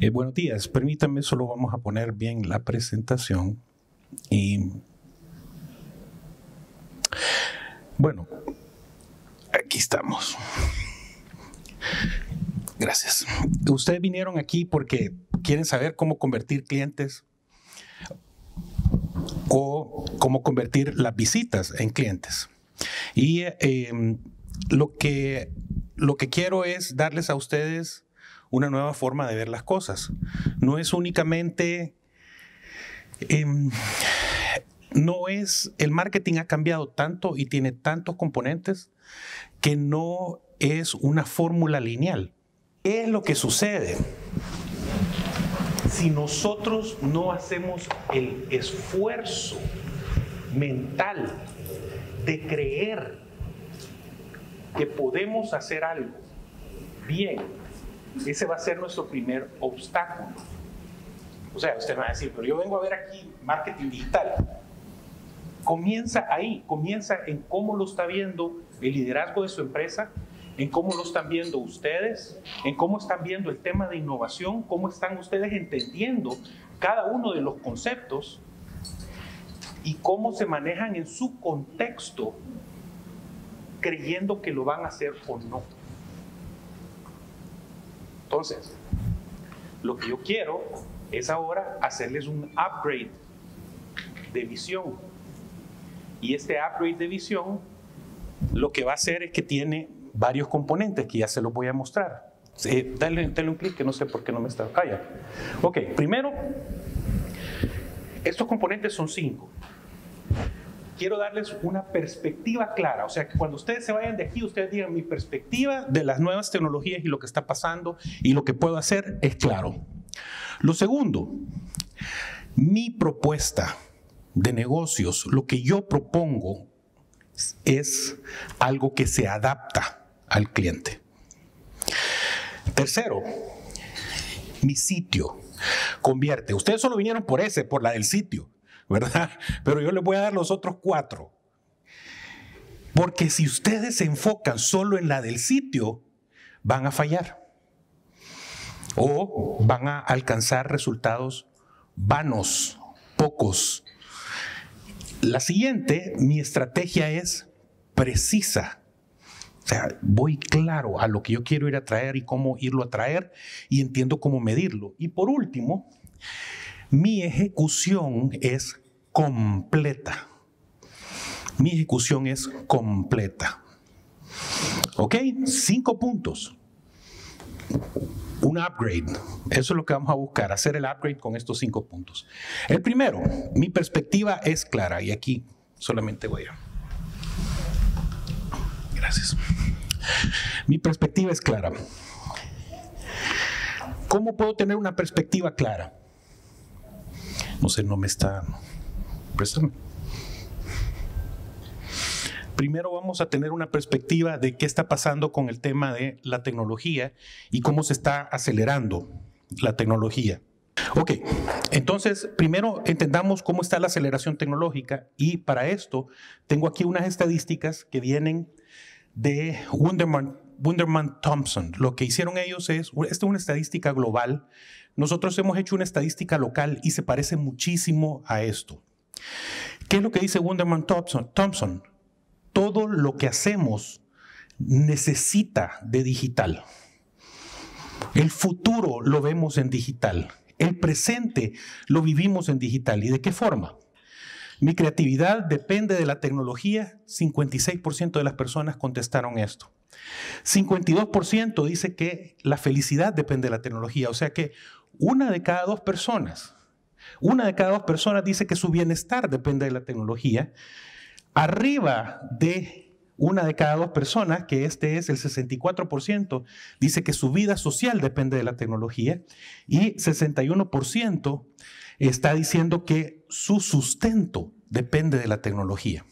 Eh, buenos días, permítanme, solo vamos a poner bien la presentación. Y bueno, aquí estamos. Gracias. Ustedes vinieron aquí porque quieren saber cómo convertir clientes o cómo convertir las visitas en clientes. Y eh, lo, que, lo que quiero es darles a ustedes una nueva forma de ver las cosas. No es únicamente... Em, no es, el marketing ha cambiado tanto y tiene tantos componentes que no es una fórmula lineal. es lo que sucede? Si nosotros no hacemos el esfuerzo mental de creer que podemos hacer algo bien ese va a ser nuestro primer obstáculo. O sea, usted va a decir, pero yo vengo a ver aquí marketing digital. Comienza ahí, comienza en cómo lo está viendo el liderazgo de su empresa, en cómo lo están viendo ustedes, en cómo están viendo el tema de innovación, cómo están ustedes entendiendo cada uno de los conceptos y cómo se manejan en su contexto creyendo que lo van a hacer o no. Entonces, lo que yo quiero es ahora hacerles un upgrade de visión. Y este upgrade de visión lo que va a hacer es que tiene varios componentes que ya se los voy a mostrar. dale, dale, un clic que no sé por qué no me está... Ah, Ok, primero, estos componentes son cinco quiero darles una perspectiva clara. O sea, que cuando ustedes se vayan de aquí, ustedes digan mi perspectiva de las nuevas tecnologías y lo que está pasando y lo que puedo hacer es claro. Lo segundo, mi propuesta de negocios, lo que yo propongo es algo que se adapta al cliente. Tercero, mi sitio convierte. Ustedes solo vinieron por ese, por la del sitio. ¿verdad? Pero yo les voy a dar los otros cuatro. Porque si ustedes se enfocan solo en la del sitio, van a fallar. O van a alcanzar resultados vanos, pocos. La siguiente, mi estrategia es precisa. O sea, voy claro a lo que yo quiero ir a traer y cómo irlo a traer y entiendo cómo medirlo. Y por último, mi ejecución es completa. Mi ejecución es completa. ¿Ok? Cinco puntos. Un upgrade. Eso es lo que vamos a buscar, hacer el upgrade con estos cinco puntos. El primero, mi perspectiva es clara y aquí solamente voy a... Gracias. Mi perspectiva es clara. ¿Cómo puedo tener una perspectiva clara? no sé, no me está Primero vamos a tener una perspectiva de qué está pasando con el tema de la tecnología y cómo se está acelerando la tecnología. Ok, entonces primero entendamos cómo está la aceleración tecnológica y para esto tengo aquí unas estadísticas que vienen de Wunderman, Wunderman Thompson. Lo que hicieron ellos es, esta es una estadística global nosotros hemos hecho una estadística local y se parece muchísimo a esto. ¿Qué es lo que dice Wonderman Thompson? Thompson, todo lo que hacemos necesita de digital. El futuro lo vemos en digital. El presente lo vivimos en digital. ¿Y de qué forma? Mi creatividad depende de la tecnología. 56% de las personas contestaron esto. 52% dice que la felicidad depende de la tecnología. O sea que una de cada dos personas, una de cada dos personas dice que su bienestar depende de la tecnología, arriba de una de cada dos personas, que este es el 64%, dice que su vida social depende de la tecnología y 61% está diciendo que su sustento depende de la tecnología.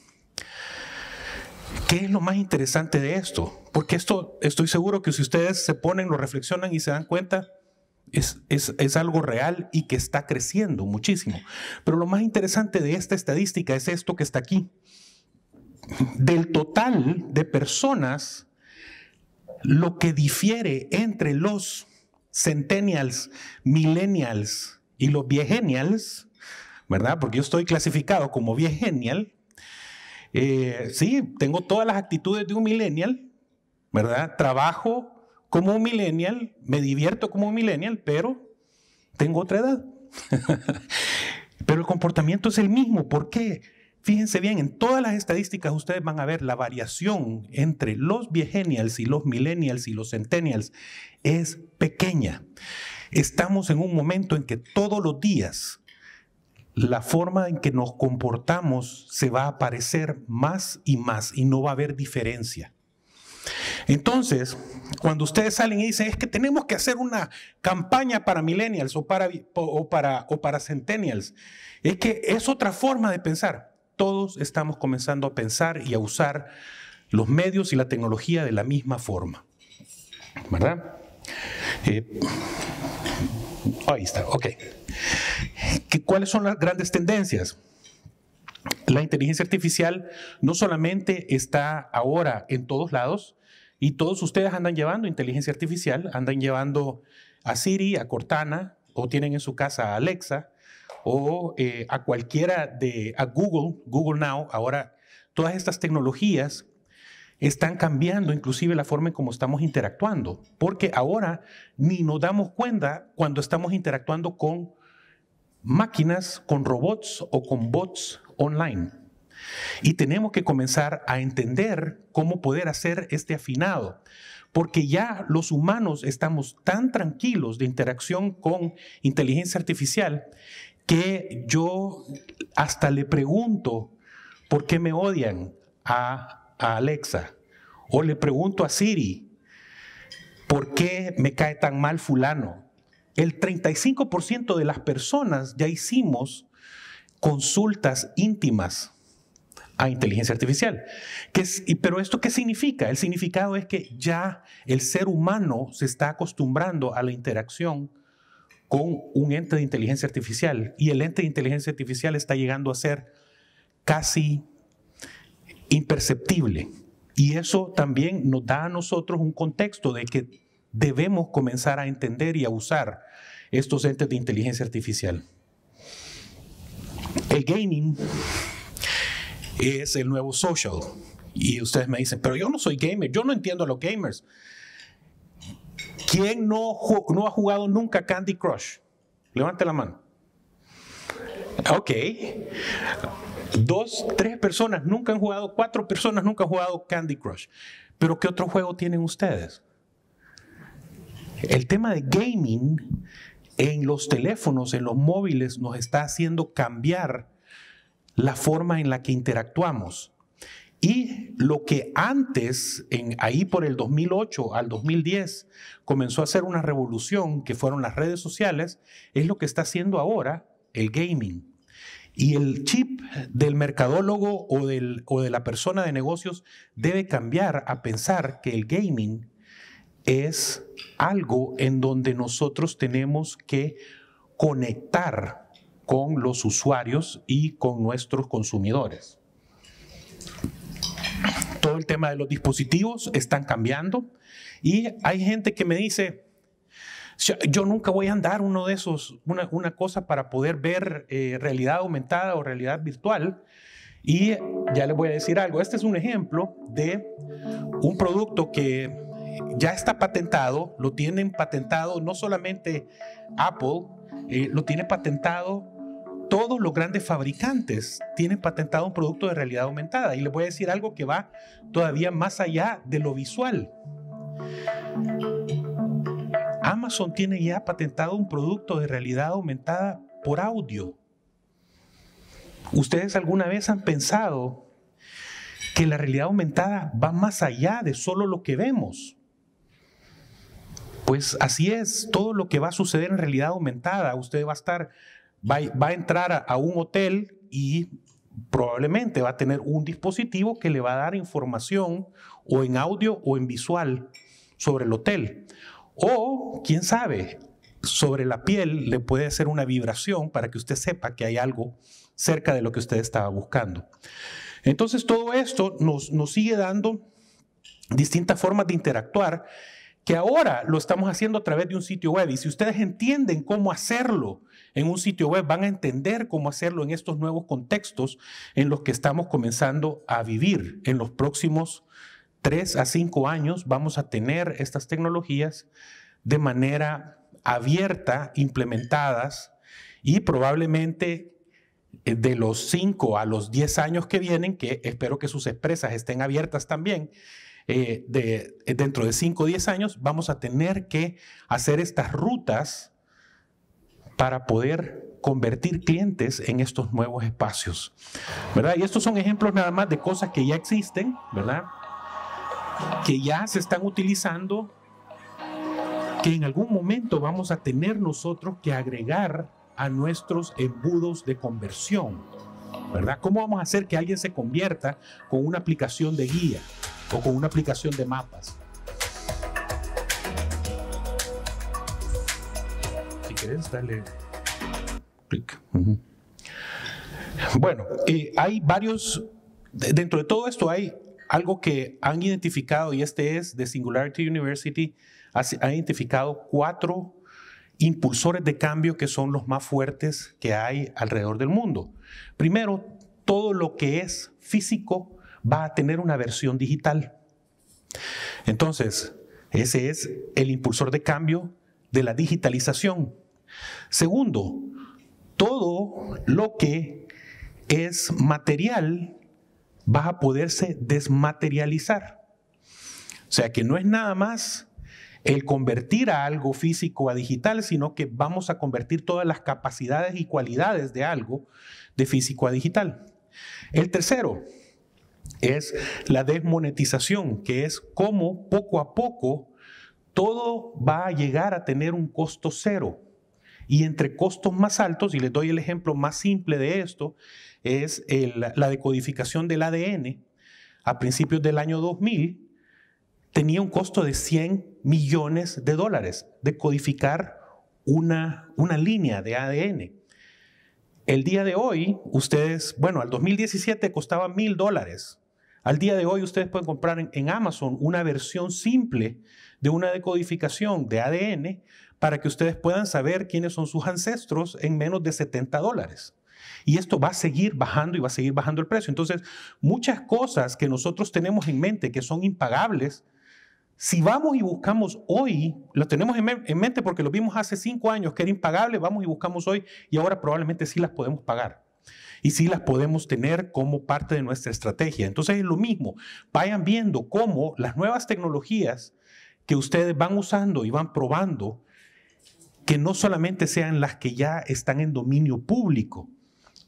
¿Qué es lo más interesante de esto? Porque esto estoy seguro que si ustedes se ponen, lo reflexionan y se dan cuenta, es, algo real y que está creciendo muchísimo. Pero lo más interesante de esta estadística es esto que está aquí. Del total de personas, lo que difiere entre los centennials, millennials y los viegenials, ¿verdad? Porque yo estoy clasificado como viegenial. Eh, sí, tengo todas las actitudes de un millennial, ¿verdad? Trabajo como un millennial, me divierto como un millennial, pero tengo otra edad. pero el comportamiento es el mismo. ¿Por qué? Fíjense bien, en todas las estadísticas ustedes van a ver la variación entre los viegenials y los millennials y los centennials es pequeña. Estamos en un momento en que todos los días la forma en que nos comportamos se va a aparecer más y más y no va a haber diferencia. Entonces, cuando ustedes salen y dicen, es que tenemos que hacer una campaña para millennials o para, o para, centennials, es que es otra forma de pensar. Todos estamos comenzando a pensar y a usar los medios y la tecnología de la misma forma. ¿Verdad? Eh, ahí está, ok. ¿Cuáles son las grandes tendencias? La inteligencia artificial no solamente está ahora en todos lados, y todos ustedes andan llevando inteligencia artificial, andan llevando a Siri, a Cortana, o tienen en su casa a Alexa, o eh, a cualquiera de, a Google, Google Now. Ahora, todas estas tecnologías están cambiando inclusive la forma en cómo estamos interactuando, porque ahora ni nos damos cuenta cuando estamos interactuando con máquinas, con robots o con bots online. Y tenemos que comenzar a entender cómo poder hacer este afinado, porque ya los humanos estamos tan tranquilos de interacción con inteligencia artificial que yo hasta le pregunto por qué me odian a, a Alexa, o le pregunto a Siri, ¿por qué me cae tan mal fulano? El 35% de las personas ya hicimos consultas íntimas a inteligencia artificial. pero esto qué significa? El significado es que ya el ser humano se está acostumbrando a la interacción con un ente de inteligencia artificial y el ente de inteligencia artificial está llegando a ser casi imperceptible. Y eso también nos da a nosotros un contexto de que debemos comenzar a entender y a usar estos entes de inteligencia artificial. El gaming es el nuevo social. Y ustedes me dicen, pero yo no soy gamer, yo no entiendo a los gamers. ¿Quién no, no ha jugado nunca Candy Crush? Levante la mano. Ok. Dos, tres personas nunca han jugado, cuatro personas nunca han jugado Candy Crush. Pero ¿qué otro juego tienen ustedes? El tema de gaming en los teléfonos, en los móviles, nos está haciendo cambiar la forma en la que interactuamos. Y lo que antes, en, ahí por el 2008 al 2010, comenzó a ser una revolución, que fueron las redes sociales, es lo que está haciendo ahora el gaming. Y el chip del mercadólogo o, o de la persona de negocios debe cambiar a pensar que el gaming es algo en donde nosotros tenemos que conectar con los usuarios y con nuestros consumidores. Todo el tema de los dispositivos están cambiando y hay gente que me dice, yo nunca voy a andar uno de esos, una, cosa para poder ver eh, realidad aumentada o realidad virtual. Y ya les voy a decir algo, este es un ejemplo de un producto que ya está patentado, lo tienen patentado no solamente Apple, eh, lo tiene patentado todos los grandes fabricantes, tienen patentado un producto de realidad aumentada. Y les voy a decir algo que va todavía más allá de lo visual. Amazon tiene ya patentado un producto de realidad aumentada por audio. ¿Ustedes alguna vez han pensado que la realidad aumentada va más allá de solo lo que vemos? Pues así es, todo lo que va a suceder en realidad aumentada, usted va a estar, va, a entrar a, un hotel y probablemente va a tener un dispositivo que le va a dar información o en audio o en visual sobre el hotel. O, quién sabe, sobre la piel le puede hacer una vibración para que usted sepa que hay algo cerca de lo que usted estaba buscando. Entonces todo esto nos, nos sigue dando distintas formas de interactuar que ahora lo estamos haciendo a través de un sitio web. Y si ustedes entienden cómo hacerlo en un sitio web, van a entender cómo hacerlo en estos nuevos contextos en los que estamos comenzando a vivir. En los próximos tres a cinco años vamos a tener estas tecnologías de manera abierta, implementadas y probablemente eh, de los 5 a los 10 años que vienen, que espero que sus empresas estén abiertas también, eh, de, eh, dentro de 5 o 10 años vamos a tener que hacer estas rutas para poder convertir clientes en estos nuevos espacios, ¿verdad? Y estos son ejemplos nada más de cosas que ya existen, ¿verdad? Que ya se están utilizando, que en algún momento vamos a tener nosotros que agregar a nuestros embudos de conversión, ¿verdad? ¿Cómo vamos a hacer que alguien se convierta con una aplicación de guía? o con una aplicación de mapas. Si quieres, dale clic. Bueno, hay varios, dentro de todo esto hay algo que han identificado, y este es de Singularity University, ha identificado cuatro impulsores de cambio que son los más fuertes que hay alrededor del mundo. Primero, todo lo que es físico va a tener una versión digital. Entonces, ese es el impulsor de cambio de la digitalización. Segundo, todo lo que es material va a poderse desmaterializar. O sea que no es nada más el convertir a algo físico a digital, sino que vamos a convertir todas las capacidades y cualidades de algo de físico a digital. El tercero, es la desmonetización, que es cómo poco a poco todo va a llegar a tener un costo cero. Y entre costos más altos, y les doy el ejemplo más simple de esto, es la decodificación del ADN. A principios del año 2000 tenía un costo de 100 millones de dólares decodificar una, una línea de ADN. El día de hoy, ustedes, bueno, al 2017 costaba mil dólares al día de hoy ustedes pueden comprar en, Amazon una versión simple de una decodificación de ADN para que ustedes puedan saber quiénes son sus ancestros en menos de 70 dólares. Y esto va a seguir bajando y va a seguir bajando el precio. Entonces, muchas cosas que nosotros tenemos en mente que son impagables, si vamos y buscamos hoy, lo tenemos en, mente porque lo vimos hace cinco años que era impagable, vamos y buscamos hoy y ahora probablemente sí las podemos pagar y si las podemos tener como parte de nuestra estrategia. Entonces es lo mismo, vayan viendo cómo las nuevas tecnologías que ustedes van usando y van probando, que no solamente sean las que ya están en dominio público,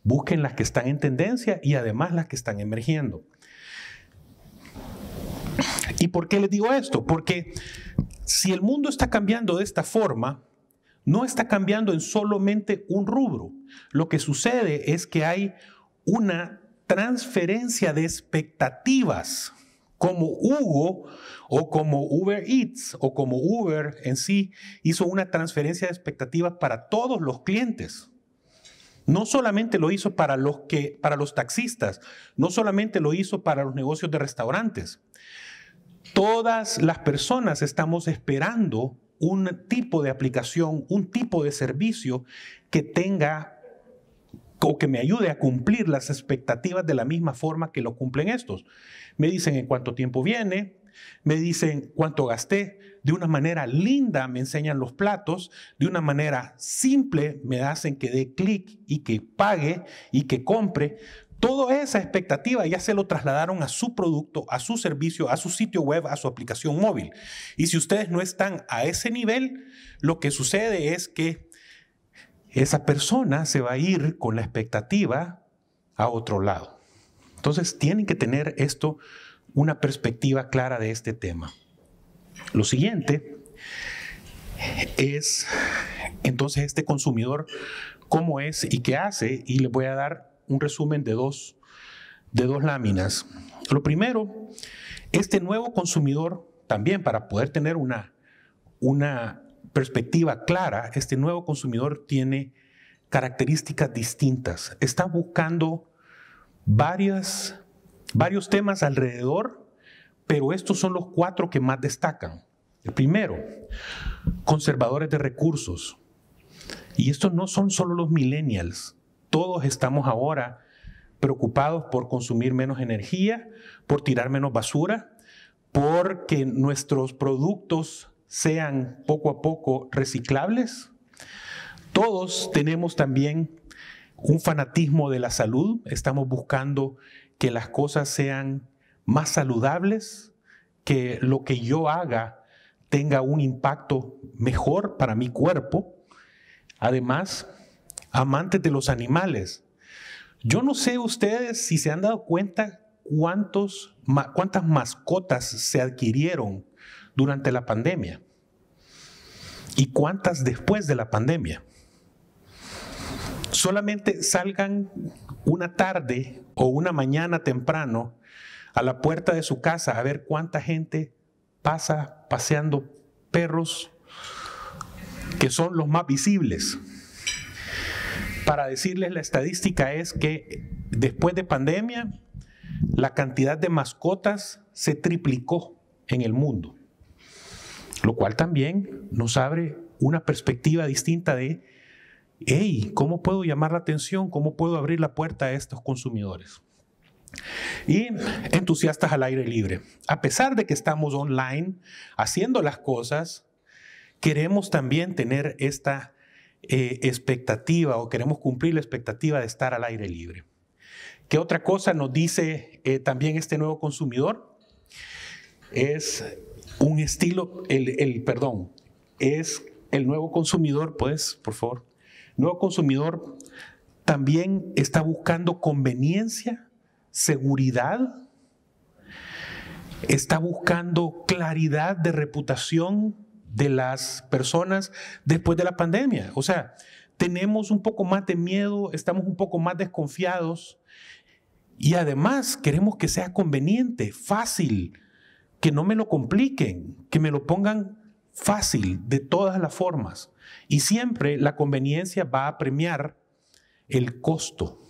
busquen las que están en tendencia y además las que están emergiendo. ¿Y por qué les digo esto? Porque si el mundo está cambiando de esta forma, no está cambiando en solamente un rubro. Lo que sucede es que hay una transferencia de expectativas, como Hugo o como Uber Eats o como Uber en sí hizo una transferencia de expectativas para todos los clientes. No solamente lo hizo para los que para los taxistas, no solamente lo hizo para los negocios de restaurantes. Todas las personas estamos esperando un tipo de aplicación, un tipo de servicio que tenga o que me ayude a cumplir las expectativas de la misma forma que lo cumplen estos. Me dicen en cuánto tiempo viene, me dicen cuánto gasté, de una manera linda me enseñan los platos, de una manera simple me hacen que dé clic y que pague y que compre. Toda esa expectativa ya se lo trasladaron a su producto, a su servicio, a su sitio web, a su aplicación móvil. Y si ustedes no están a ese nivel, lo que sucede es que esa persona se va a ir con la expectativa a otro lado. Entonces tienen que tener esto, una perspectiva clara de este tema. Lo siguiente es entonces este consumidor, cómo es y qué hace, y le voy a dar un resumen de dos, de dos láminas. Lo primero, este nuevo consumidor, también para poder tener una, una perspectiva clara, este nuevo consumidor tiene características distintas. Está buscando varias, varios temas alrededor, pero estos son los cuatro que más destacan. El primero, conservadores de recursos. Y estos no son solo los millennials, todos estamos ahora preocupados por consumir menos energía, por tirar menos basura, por que nuestros productos sean poco a poco reciclables. Todos tenemos también un fanatismo de la salud, estamos buscando que las cosas sean más saludables, que lo que yo haga tenga un impacto mejor para mi cuerpo. Además, amantes de los animales. Yo no sé ustedes si se han dado cuenta cuántas mascotas se adquirieron durante la pandemia y cuántas después de la pandemia. Solamente salgan una tarde o una mañana temprano a la puerta de su casa a ver cuánta gente pasa paseando perros que son los más visibles para decirles la estadística es que después de pandemia, la cantidad de mascotas se triplicó en el mundo, lo cual también nos abre una perspectiva distinta de, hey, ¿cómo puedo llamar la atención? ¿Cómo puedo abrir la puerta a estos consumidores? Y entusiastas al aire libre. A pesar de que estamos online haciendo las cosas, queremos también tener esta eh, expectativa o queremos cumplir la expectativa de estar al aire libre. ¿Qué otra cosa nos dice eh, también este nuevo consumidor? Es un estilo, el, el, perdón, es el nuevo consumidor, pues, por favor. Nuevo consumidor también está buscando conveniencia, seguridad, está buscando claridad de reputación, de las personas después de la pandemia. O sea, tenemos un poco más de miedo, estamos un poco más desconfiados y además queremos que sea conveniente, fácil, que no me lo compliquen, que me lo pongan fácil de todas las formas. Y siempre la conveniencia va a premiar el costo.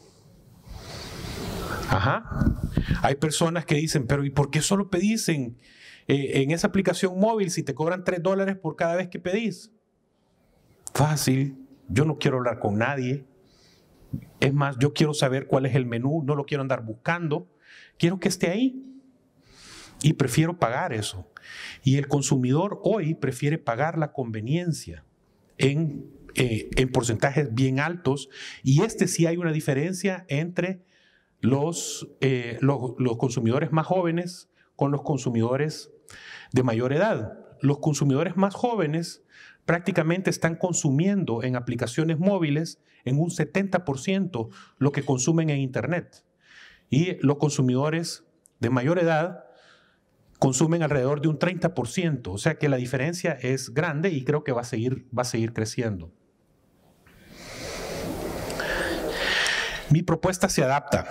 Ajá. Hay personas que dicen, pero ¿y por qué solo pedís eh, en esa aplicación móvil si te cobran 3 dólares por cada vez que pedís? Fácil, yo no quiero hablar con nadie. Es más, yo quiero saber cuál es el menú, no lo quiero andar buscando. Quiero que esté ahí. Y prefiero pagar eso. Y el consumidor hoy prefiere pagar la conveniencia en, eh, porcentajes bien altos. Y este sí hay una diferencia entre los, eh, los, los consumidores más jóvenes con los consumidores de mayor edad. Los consumidores más jóvenes prácticamente están consumiendo en aplicaciones móviles en un 70% lo que consumen en Internet. Y los consumidores de mayor edad consumen alrededor de un 30%, o sea que la diferencia es grande y creo que va a seguir, va a seguir creciendo. Mi propuesta se adapta.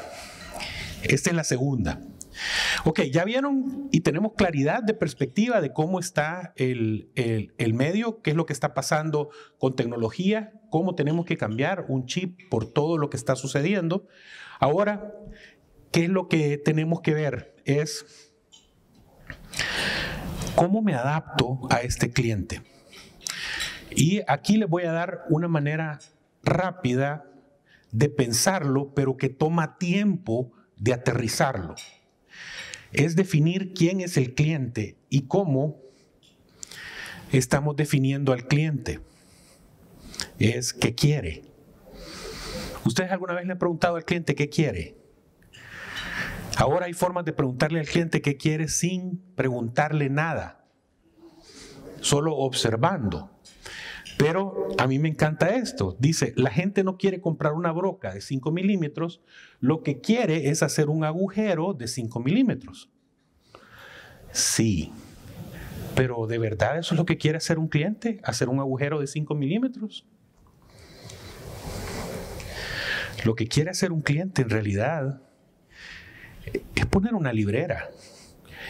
Esta es la segunda. Ok, ya vieron y tenemos claridad de perspectiva de cómo está el, medio, qué es lo que está pasando con tecnología, cómo tenemos que cambiar un chip por todo lo que está sucediendo. Ahora, ¿qué es lo que tenemos que ver? Es cómo me adapto a este cliente. Y aquí les voy a dar una manera rápida de pensarlo, pero que toma tiempo de aterrizarlo es definir quién es el cliente y cómo estamos definiendo al cliente. Es qué quiere. ¿Ustedes alguna vez le han preguntado al cliente qué quiere? Ahora hay formas de preguntarle al cliente qué quiere sin preguntarle nada, solo observando. Pero a mí me encanta esto. Dice, la gente no quiere comprar una broca de 5 milímetros, lo que quiere es hacer un agujero de 5 milímetros. Sí, pero ¿de verdad eso es lo que quiere hacer un cliente? ¿Hacer un agujero de 5 milímetros? Lo que quiere hacer un cliente en realidad es poner una librera,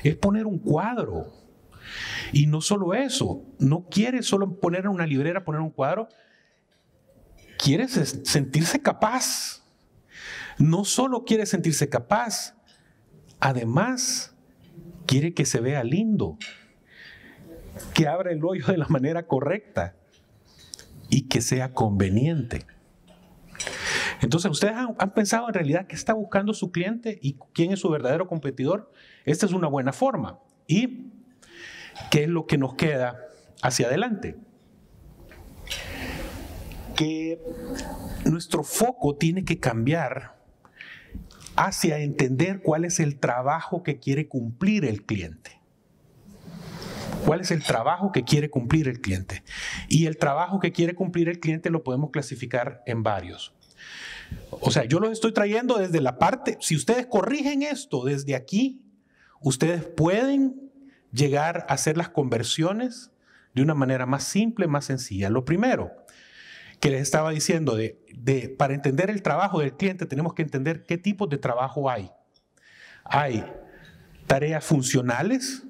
es poner un cuadro, y no solo eso, no quiere solo poner en una librera, poner un cuadro, quiere sentirse capaz. No solo quiere sentirse capaz, además quiere que se vea lindo, que abra el hoyo de la manera correcta y que sea conveniente. Entonces, ¿ustedes han, pensado en realidad qué está buscando su cliente y quién es su verdadero competidor? Esta es una buena forma. Y qué es lo que nos queda hacia adelante. Que nuestro foco tiene que cambiar hacia entender cuál es el trabajo que quiere cumplir el cliente. ¿Cuál es el trabajo que quiere cumplir el cliente? Y el trabajo que quiere cumplir el cliente lo podemos clasificar en varios. O sea, yo los estoy trayendo desde la parte, si ustedes corrigen esto desde aquí, ustedes pueden llegar a hacer las conversiones de una manera más simple, más sencilla. Lo primero que les estaba diciendo, de, para entender el trabajo del cliente tenemos que entender qué tipo de trabajo hay. Hay tareas funcionales,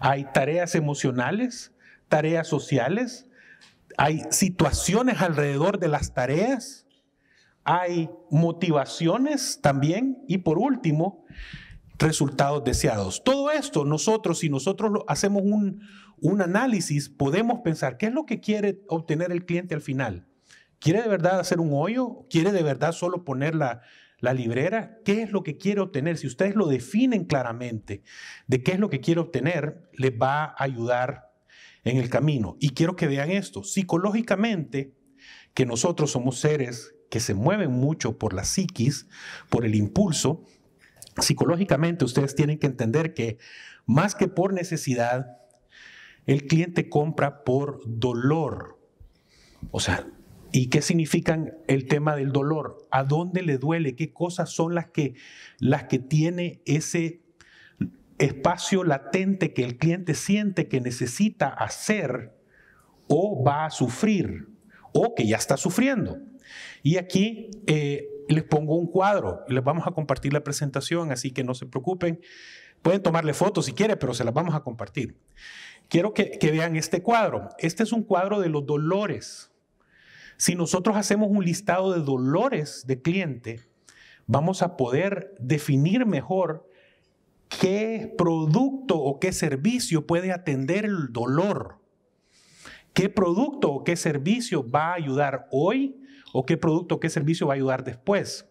hay tareas emocionales, tareas sociales, hay situaciones alrededor de las tareas, hay motivaciones también y por último, resultados deseados. Todo esto nosotros, si nosotros hacemos un, análisis, podemos pensar qué es lo que quiere obtener el cliente al final. ¿Quiere de verdad hacer un hoyo? ¿Quiere de verdad solo poner la, la librera, qué es lo que quiere obtener. Si ustedes lo definen claramente de qué es lo que quiere obtener, les va a ayudar en el camino. Y quiero que vean esto, psicológicamente, que nosotros somos seres que se mueven mucho por la psiquis, por el impulso, psicológicamente ustedes tienen que entender que más que por necesidad, el cliente compra por dolor. O sea, ¿y qué significan el tema del dolor? ¿A dónde le duele? ¿Qué cosas son las que, las que tiene ese espacio latente que el cliente siente que necesita hacer o va a sufrir o que ya está sufriendo? Y aquí... Eh, les pongo un cuadro y les vamos a compartir la presentación, así que no se preocupen. Pueden tomarle fotos si quieren, pero se las vamos a compartir. Quiero que, que vean este cuadro. Este es un cuadro de los dolores. Si nosotros hacemos un listado de dolores de cliente, vamos a poder definir mejor qué producto o qué servicio puede atender el dolor. ¿Qué producto o qué servicio va a ayudar hoy o qué producto, qué servicio va a ayudar después.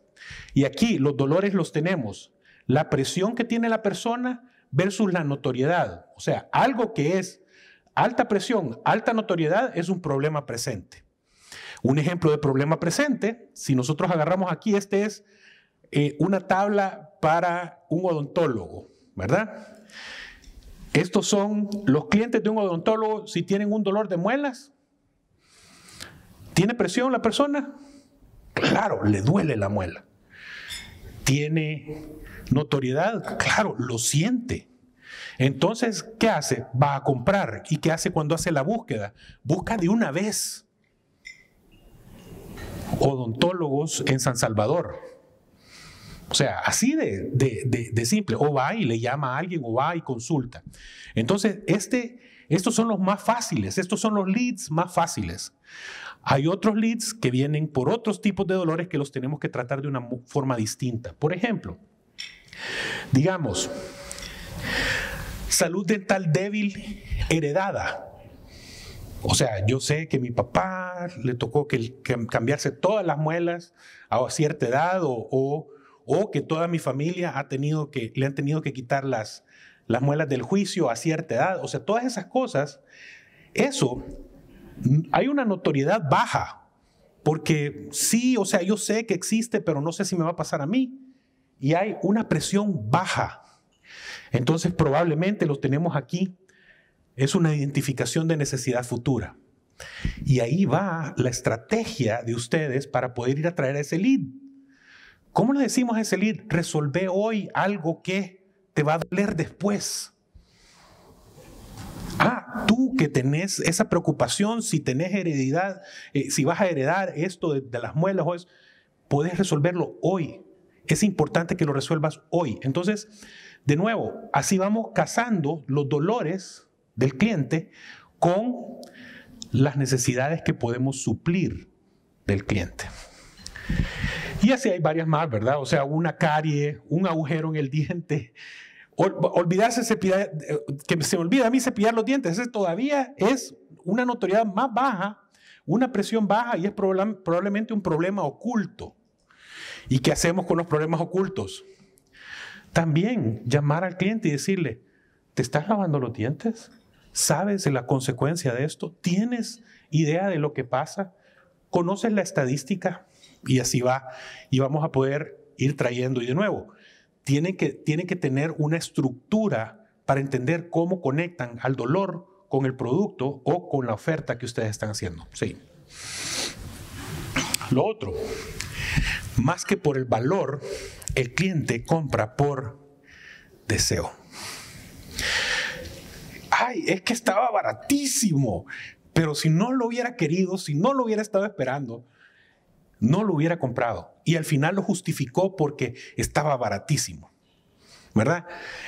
Y aquí los dolores los tenemos. La presión que tiene la persona versus la notoriedad. O sea, algo que es alta presión, alta notoriedad es un problema presente. Un ejemplo de problema presente, si nosotros agarramos aquí, este es eh, una tabla para un odontólogo, ¿verdad? Estos son los clientes de un odontólogo si tienen un dolor de muelas, ¿Tiene presión la persona? Claro, le duele la muela. ¿Tiene notoriedad? Claro, lo siente. Entonces, ¿qué hace? Va a comprar. ¿Y qué hace cuando hace la búsqueda? Busca de una vez. Odontólogos en San Salvador. O sea, así de, simple. O va y le llama a alguien o va y consulta. Entonces, este, estos son los más fáciles, estos son los leads más fáciles. Hay otros leads que vienen por otros tipos de dolores que los tenemos que tratar de una forma distinta. Por ejemplo, digamos, salud dental débil heredada. O sea, yo sé que mi papá le tocó que, cambiarse todas las muelas a cierta edad o, o, que toda mi familia ha tenido que, le han tenido que quitar las, las muelas del juicio a cierta edad. O sea, todas esas cosas, eso hay una notoriedad baja, porque sí, o sea, yo sé que existe, pero no sé si me va a pasar a mí. Y hay una presión baja. Entonces probablemente los tenemos aquí. Es una identificación de necesidad futura. Y ahí va la estrategia de ustedes para poder ir a traer a ese lead. ¿Cómo le decimos a ese lead? Resolve hoy algo que te va a doler después. Ah, tú que tenés esa preocupación, si tenés heredidad, eh, si vas a heredar esto de, las muelas o eso, resolverlo hoy. Es importante que lo resuelvas hoy. Entonces, de nuevo, así vamos cazando los dolores del cliente con las necesidades que podemos suplir del cliente. Y así hay varias más, ¿verdad? O sea, una carie, un agujero en el diente, olvidarse cepillar, eh, que se olvida a mí cepillar los dientes, ese todavía es una notoriedad más baja, una presión baja y es probablemente un problema oculto. ¿Y qué hacemos con los problemas ocultos? También llamar al cliente y decirle, ¿te estás lavando los dientes? ¿Sabes la consecuencia de esto? ¿Tienes idea de lo que pasa? ¿Conoces la estadística? Y así va. Y vamos a poder ir trayendo. Y de nuevo, tienen que, que tener una estructura para entender cómo conectan al dolor con el producto o con la oferta que ustedes están haciendo. Sí. Lo otro, más que por el valor, el cliente compra por deseo. Ay, es que estaba baratísimo, pero si no lo hubiera querido, si no lo hubiera estado esperando, no lo hubiera comprado. Y al final lo justificó porque estaba baratísimo. ¿Verdad?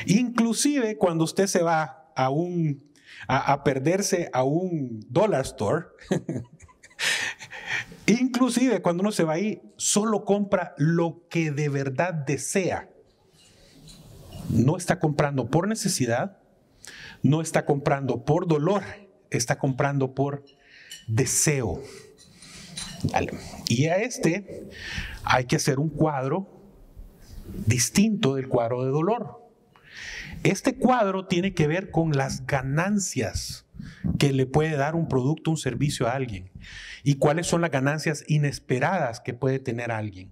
Inclusive cuando usted se va a un a, perderse a un dollar store, inclusive cuando uno se va ahí, solo compra lo que de verdad desea. No está comprando por necesidad, no está comprando por dolor, está comprando por deseo. Y a este hay que hacer un cuadro distinto del cuadro de dolor. Este cuadro tiene que ver con las ganancias que le puede dar un producto, un servicio a alguien y cuáles son las ganancias inesperadas que puede tener alguien.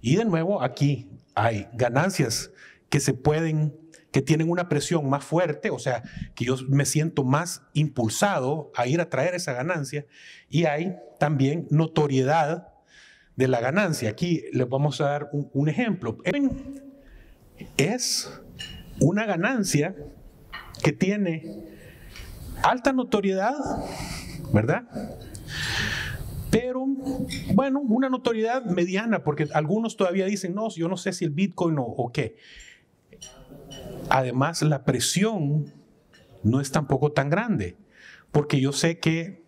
Y de nuevo, aquí hay ganancias que se pueden que tienen una presión más fuerte, o sea, que yo me siento más impulsado a ir a traer esa ganancia, y hay también notoriedad de la ganancia. Aquí les vamos a dar un, ejemplo. Es una ganancia que tiene alta notoriedad, ¿verdad? Pero, bueno, una notoriedad mediana, porque algunos todavía dicen, no, yo no sé si el Bitcoin o qué. Además, la presión no es tampoco tan grande, porque yo sé que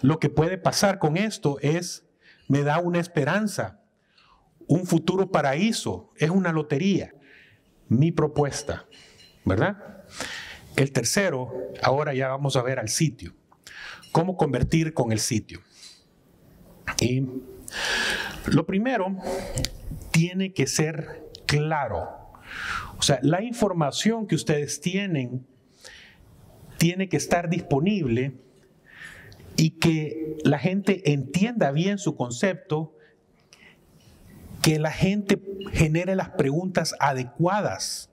lo que puede pasar con esto es, me da una esperanza, un futuro paraíso, es una lotería, mi propuesta, ¿verdad? El tercero, ahora ya vamos a ver al sitio, cómo convertir con el sitio. Y lo primero, tiene que ser claro o sea, la información que ustedes tienen tiene que estar disponible y que la gente entienda bien su concepto, que la gente genere las preguntas adecuadas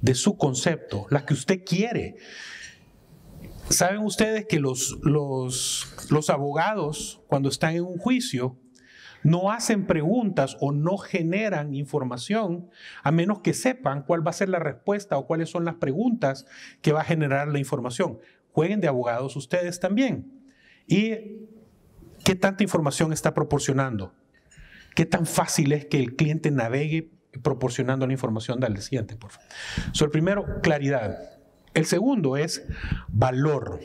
de su concepto, las que usted quiere. Saben ustedes que los, los abogados, cuando están en un juicio, no hacen preguntas o no generan información a menos que sepan cuál va a ser la respuesta o cuáles son las preguntas que va a generar la información. Jueguen de abogados ustedes también. ¿Y qué tanta información está proporcionando? ¿Qué tan fácil es que el cliente navegue proporcionando la información? Dale, siguiente, por favor. So, el primero, claridad. El segundo es valor.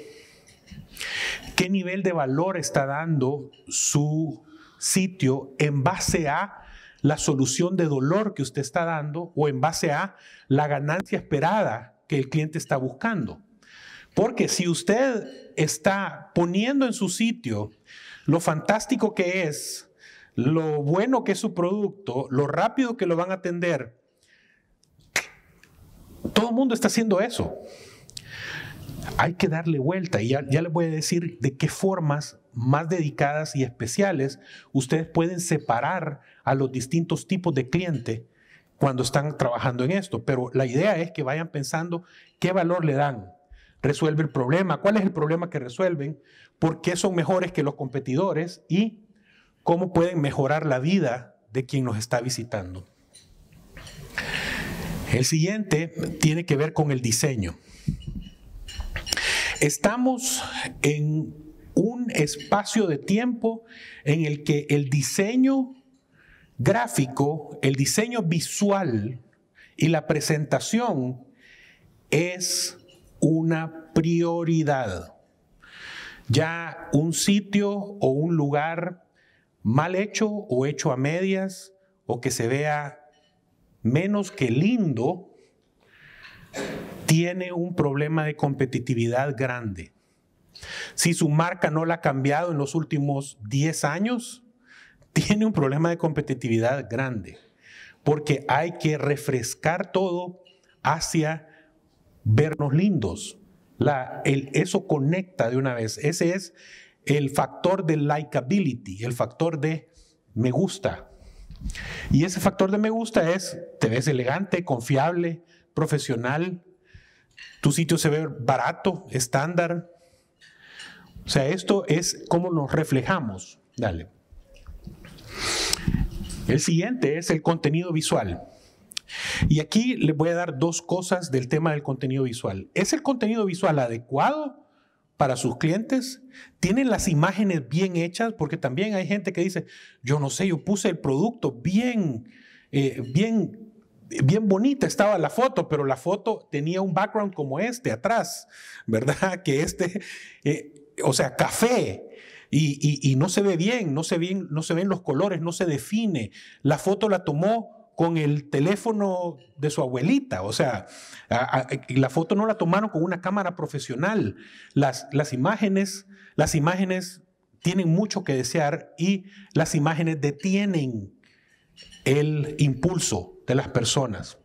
¿Qué nivel de valor está dando su sitio en base a la solución de dolor que usted está dando o en base a la ganancia esperada que el cliente está buscando. Porque si usted está poniendo en su sitio lo fantástico que es, lo bueno que es su producto, lo rápido que lo van a atender, todo el mundo está haciendo eso hay que darle vuelta y ya, les voy a decir de qué formas más dedicadas y especiales ustedes pueden separar a los distintos tipos de cliente cuando están trabajando en esto. Pero la idea es que vayan pensando qué valor le dan. Resuelve el problema, cuál es el problema que resuelven, por qué son mejores que los competidores y cómo pueden mejorar la vida de quien nos está visitando. El siguiente tiene que ver con el diseño. Estamos en un espacio de tiempo en el que el diseño gráfico, el diseño visual y la presentación es una prioridad. Ya un sitio o un lugar mal hecho o hecho a medias o que se vea menos que lindo, tiene un problema de competitividad grande. Si su marca no la ha cambiado en los últimos 10 años, tiene un problema de competitividad grande, porque hay que refrescar todo hacia vernos lindos. eso conecta de una vez. Ese es el factor de likability, el factor de me gusta. Y ese factor de me gusta es, te ves elegante, confiable, profesional, tu sitio se ve barato, estándar. O sea, esto es cómo nos reflejamos. Dale. El siguiente es el contenido visual. Y aquí les voy a dar dos cosas del tema del contenido visual. ¿Es el contenido visual adecuado para sus clientes? ¿Tienen las imágenes bien hechas? Porque también hay gente que dice, yo no sé, yo puse el producto bien, eh, bien bien bonita estaba la foto, pero la foto tenía un background como este atrás, ¿verdad? Que este, eh, o sea, café. Y, no se ve bien, no se, bien, no se ven los colores, no se define. La foto la tomó con el teléfono de su abuelita, o sea, la foto no la tomaron con una cámara profesional. Las, las imágenes, las imágenes tienen mucho que desear y las imágenes detienen el impulso de las personas.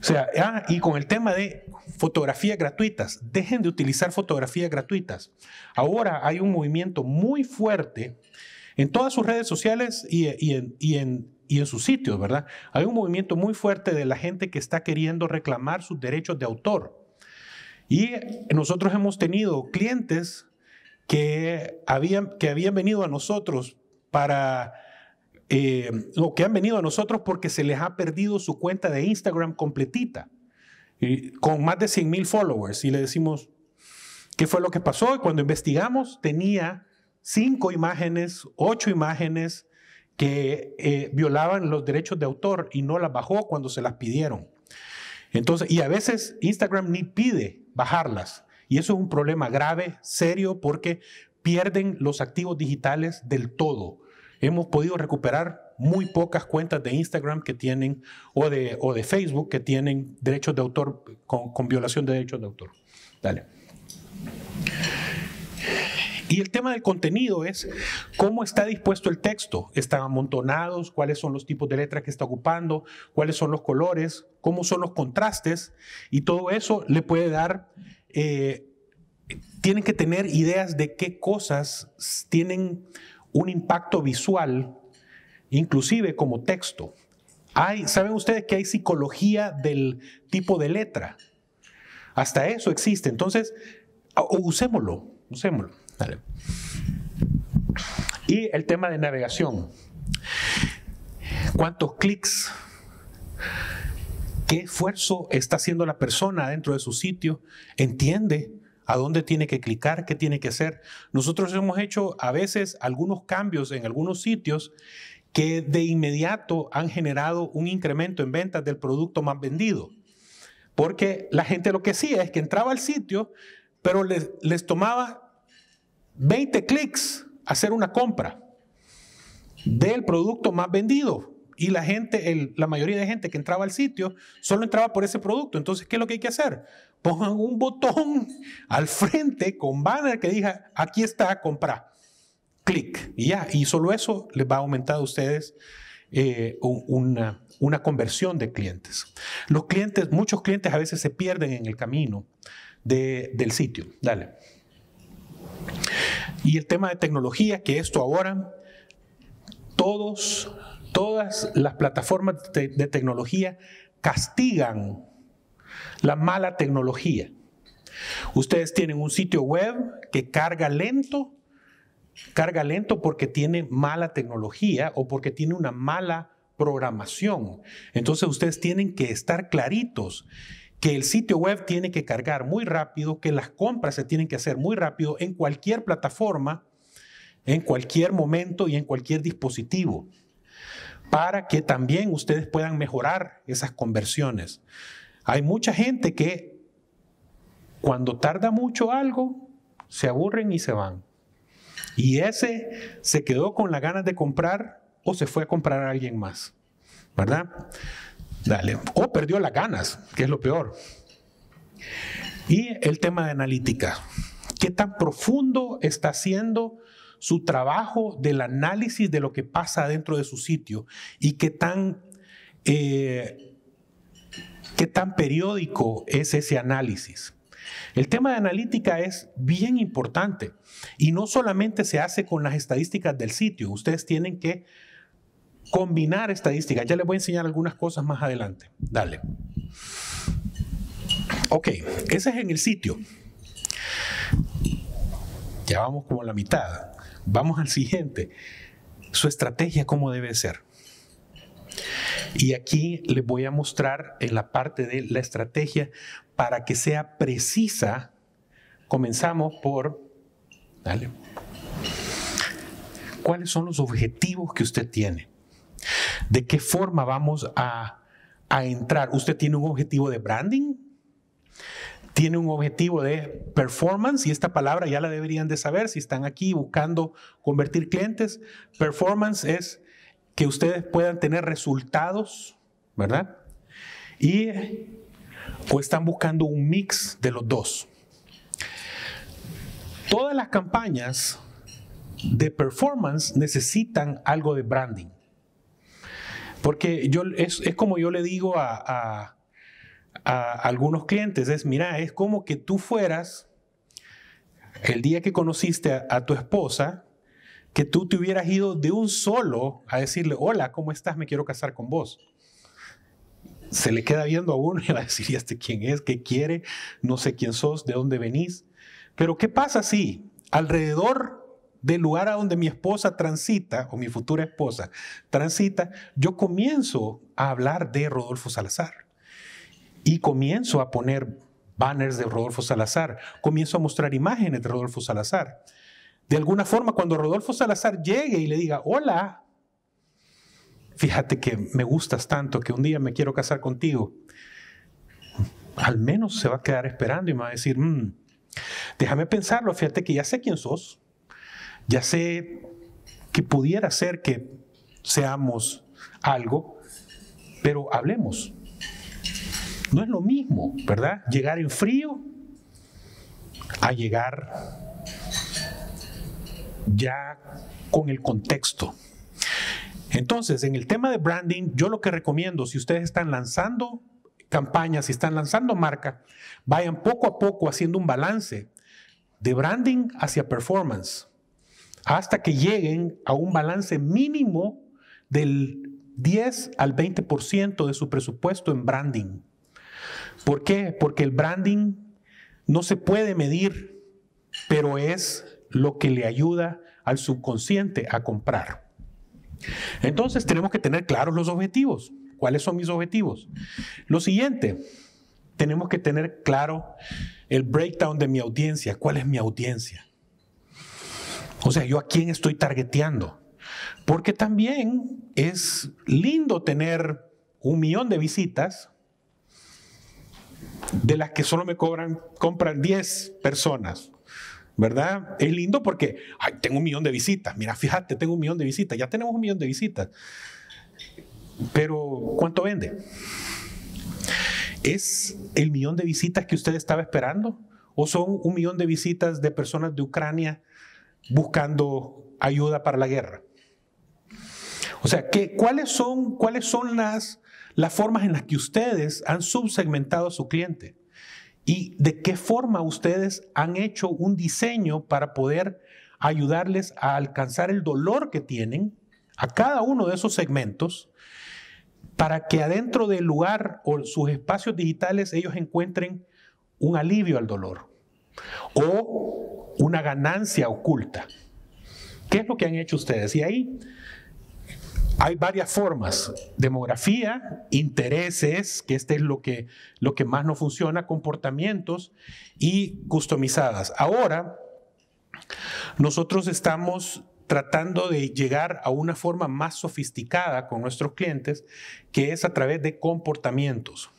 O sea, ah, y con el tema de fotografías gratuitas, dejen de utilizar fotografías gratuitas. Ahora hay un movimiento muy fuerte en todas sus redes sociales y, en, sus sitios, ¿verdad? Hay un movimiento muy fuerte de la gente que está queriendo reclamar sus derechos de autor. Y nosotros hemos tenido clientes que habían, que habían venido a nosotros para lo eh, que han venido a nosotros porque se les ha perdido su cuenta de Instagram completita, con más de 100 mil followers, y le decimos, ¿qué fue lo que pasó? Y cuando investigamos, tenía cinco imágenes, ocho imágenes que eh, violaban los derechos de autor y no las bajó cuando se las pidieron. Entonces, y a veces Instagram ni pide bajarlas. Y eso es un problema grave, serio, porque pierden los activos digitales del todo hemos podido recuperar muy pocas cuentas de Instagram que tienen o de, Facebook que tienen derechos de autor con, violación de derechos de autor. Y el tema del contenido es cómo está dispuesto el texto. ¿Están amontonados? ¿Cuáles son los tipos de letras que está ocupando? ¿Cuáles son los colores? ¿Cómo son los contrastes? Y todo eso le puede dar... Eh, tienen que tener ideas de qué cosas tienen un impacto visual, inclusive como texto. Hay, ¿Saben ustedes que hay psicología del tipo de letra? Hasta eso existe. Entonces, usémoslo, usémoslo. Dale. Y el tema de navegación. ¿Cuántos clics? ¿Qué esfuerzo está haciendo la persona dentro de su sitio? ¿Entiende a dónde tiene que clicar, qué tiene que hacer. Nosotros hemos hecho a veces algunos cambios en algunos sitios que de inmediato han generado un incremento en ventas del producto más vendido. Porque la gente lo que hacía es que entraba al sitio, pero les, les tomaba 20 clics hacer una compra del producto más vendido. Y la gente, la mayoría de gente que entraba al sitio, solo entraba por ese producto. Entonces, ¿qué es lo que hay que hacer? Pongan un botón al frente con banner que diga, aquí está, compra. Clic. Y ya, y solo eso les va a aumentar a ustedes eh, una, una conversión de clientes. Los clientes, muchos clientes a veces se pierden en el camino del sitio. Dale. Y el tema de tecnología, que esto ahora, todos Todas las plataformas de, tecnología castigan la mala tecnología. Ustedes tienen un sitio web que carga lento, carga lento porque tiene mala tecnología o porque tiene una mala programación. Entonces ustedes tienen que estar claritos que el sitio web tiene que cargar muy rápido, que las compras se tienen que hacer muy rápido en cualquier plataforma, en cualquier momento y en cualquier dispositivo para que también ustedes puedan mejorar esas conversiones. Hay mucha gente que cuando tarda mucho algo, se aburren y se van. Y ese se quedó con las ganas de comprar o se fue a comprar a alguien más, ¿verdad? Dale. O perdió las ganas, que es lo peor. Y el tema de analítica. ¿Qué tan profundo está siendo su trabajo del análisis de lo que pasa dentro de su sitio y qué tan, eh, qué tan periódico es ese análisis. El tema de analítica es bien importante y no solamente se hace con las estadísticas del sitio, ustedes tienen que combinar estadísticas. Ya les voy a enseñar algunas cosas más adelante. Dale. Ok, ese es en el sitio. Ya vamos como a la mitad. Vamos al siguiente. Su estrategia, ¿cómo debe ser? Y aquí les voy a mostrar en la parte de la estrategia para que sea precisa. Comenzamos por... Dale. ¿Cuáles son los objetivos que usted tiene? ¿De qué forma vamos a, a entrar? ¿Usted tiene un objetivo de branding? tiene un objetivo de performance y esta palabra ya la deberían de saber si están aquí buscando convertir clientes. Performance es que ustedes puedan tener resultados, ¿verdad? Y están buscando un mix de los dos. Todas las campañas de performance necesitan algo de branding. Porque yo, es, como yo le digo a a algunos clientes es, mira, es como que tú fueras el día que conociste a, tu esposa, que tú te hubieras ido de un solo a decirle, hola, ¿cómo estás? Me quiero casar con vos. Se le queda viendo a uno y va a este quién es? ¿Qué quiere? No sé quién sos, de dónde venís. Pero ¿qué pasa si alrededor del lugar a donde mi esposa transita, o mi futura esposa transita, yo comienzo a hablar de Rodolfo Salazar? y comienzo a poner banners de Rodolfo Salazar, comienzo a mostrar imágenes de Rodolfo Salazar. De alguna forma, cuando Rodolfo Salazar llegue y le diga, hola, fíjate que me gustas tanto que un día me quiero casar contigo, al menos se va a quedar esperando y me va a decir, mm, déjame pensarlo, fíjate que ya sé quién sos, ya sé que pudiera ser que seamos algo, pero hablemos. No es lo mismo, ¿verdad? Llegar en frío a llegar ya con el contexto. Entonces, en el tema de branding, yo lo que recomiendo, si ustedes están lanzando campañas, si están lanzando marca, vayan poco a poco haciendo un balance de branding hacia performance, hasta que lleguen a un balance mínimo del 10 al 20% de su presupuesto en branding. ¿Por qué? Porque el branding no se puede medir, pero es lo que le ayuda al subconsciente a comprar. Entonces tenemos que tener claros los objetivos. ¿Cuáles son mis objetivos? Lo siguiente, tenemos que tener claro el breakdown de mi audiencia. ¿Cuál es mi audiencia? O sea, yo a quién estoy targeteando. Porque también es lindo tener un millón de visitas, de las que solo me cobran, compran 10 personas. ¿Verdad? Es lindo porque ay, tengo un millón de visitas. Mira, fíjate, tengo un millón de visitas. Ya tenemos un millón de visitas. Pero, ¿cuánto vende? ¿Es el millón de visitas que usted estaba esperando? ¿O son un millón de visitas de personas de Ucrania buscando ayuda para la guerra? O sea, cuáles, son, ¿cuáles son las las formas en las que ustedes han subsegmentado a su cliente y de qué forma ustedes han hecho un diseño para poder ayudarles a alcanzar el dolor que tienen a cada uno de esos segmentos para que adentro del lugar o sus espacios digitales ellos encuentren un alivio al dolor o una ganancia oculta. ¿Qué es lo que han hecho ustedes? Y ahí hay varias formas, demografía, intereses, que este es lo que, lo que más no funciona, comportamientos y customizadas. Ahora, nosotros estamos tratando de llegar a una forma más sofisticada con nuestros clientes, que es a través de comportamientos.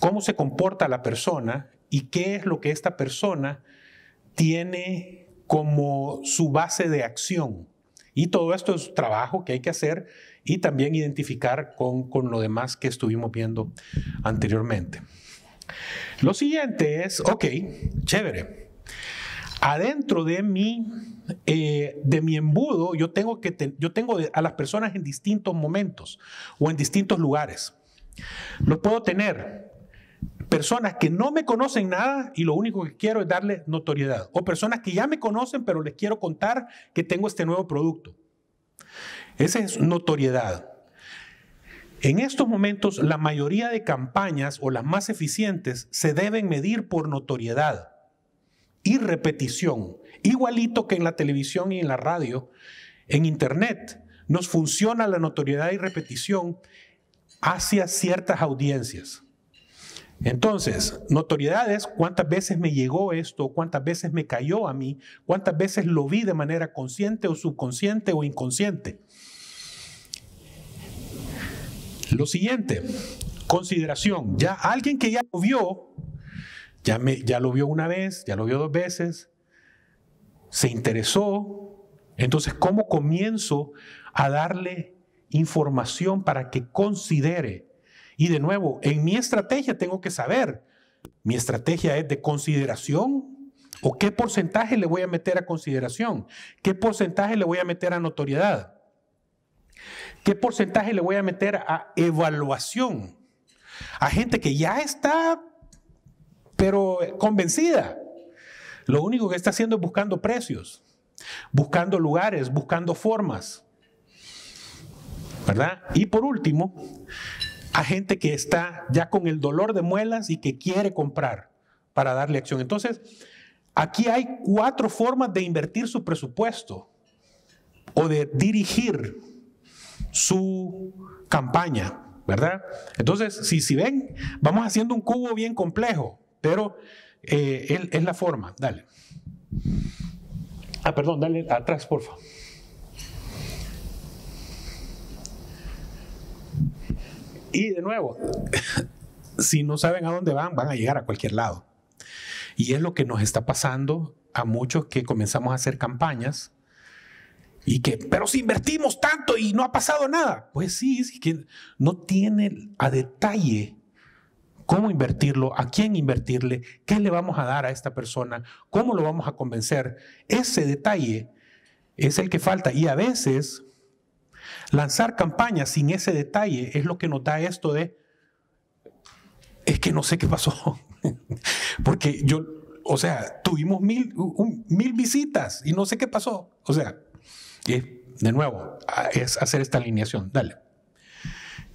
Cómo se comporta la persona y qué es lo que esta persona tiene como su base de acción. Y todo esto es trabajo que hay que hacer y también identificar con, lo demás que estuvimos viendo anteriormente. Lo siguiente es, ok, chévere. Adentro de mi, eh, de mi embudo, yo tengo, que yo tengo a las personas en distintos momentos o en distintos lugares. Los puedo tener personas que no me conocen nada y lo único que quiero es darle notoriedad. O personas que ya me conocen, pero les quiero contar que tengo este nuevo producto. Esa es notoriedad. En estos momentos, la mayoría de campañas o las más eficientes se deben medir por notoriedad y repetición, igualito que en la televisión y en la radio, en Internet. Nos funciona la notoriedad y repetición hacia ciertas audiencias. Entonces, notoriedades, cuántas veces me llegó esto, cuántas veces me cayó a mí, cuántas veces lo vi de manera consciente o subconsciente o inconsciente. Lo siguiente, consideración. Ya alguien que ya lo vio, ya, me, ya lo vio una vez, ya lo vio dos veces, se interesó. Entonces, ¿cómo comienzo a darle información para que considere? Y de nuevo, en mi estrategia tengo que saber, mi estrategia es de consideración o qué porcentaje le voy a meter a consideración, qué porcentaje le voy a meter a notoriedad, qué porcentaje le voy a meter a evaluación, a gente que ya está, pero convencida. Lo único que está haciendo es buscando precios, buscando lugares, buscando formas. ¿Verdad? Y por último, a gente que está ya con el dolor de muelas y que quiere comprar para darle acción. Entonces, aquí hay cuatro formas de invertir su presupuesto o de dirigir su campaña, ¿verdad? Entonces, si, si ven, vamos haciendo un cubo bien complejo, pero eh, es la forma. Dale. Ah, perdón, dale atrás, por favor. Y de nuevo, si no saben a dónde van, van a llegar a cualquier lado. Y es lo que nos está pasando a muchos que comenzamos a hacer campañas y que, pero si invertimos tanto y no ha pasado nada, pues sí, es que no tiene a detalle cómo invertirlo, a quién invertirle, qué le vamos a dar a esta persona, cómo lo vamos a convencer. Ese detalle es el que falta y a veces Lanzar campañas sin ese detalle es lo que nos da esto de, es que no sé qué pasó. Porque yo, o sea, tuvimos mil, visitas y no sé qué pasó. O sea, de nuevo, es hacer esta alineación. Dale.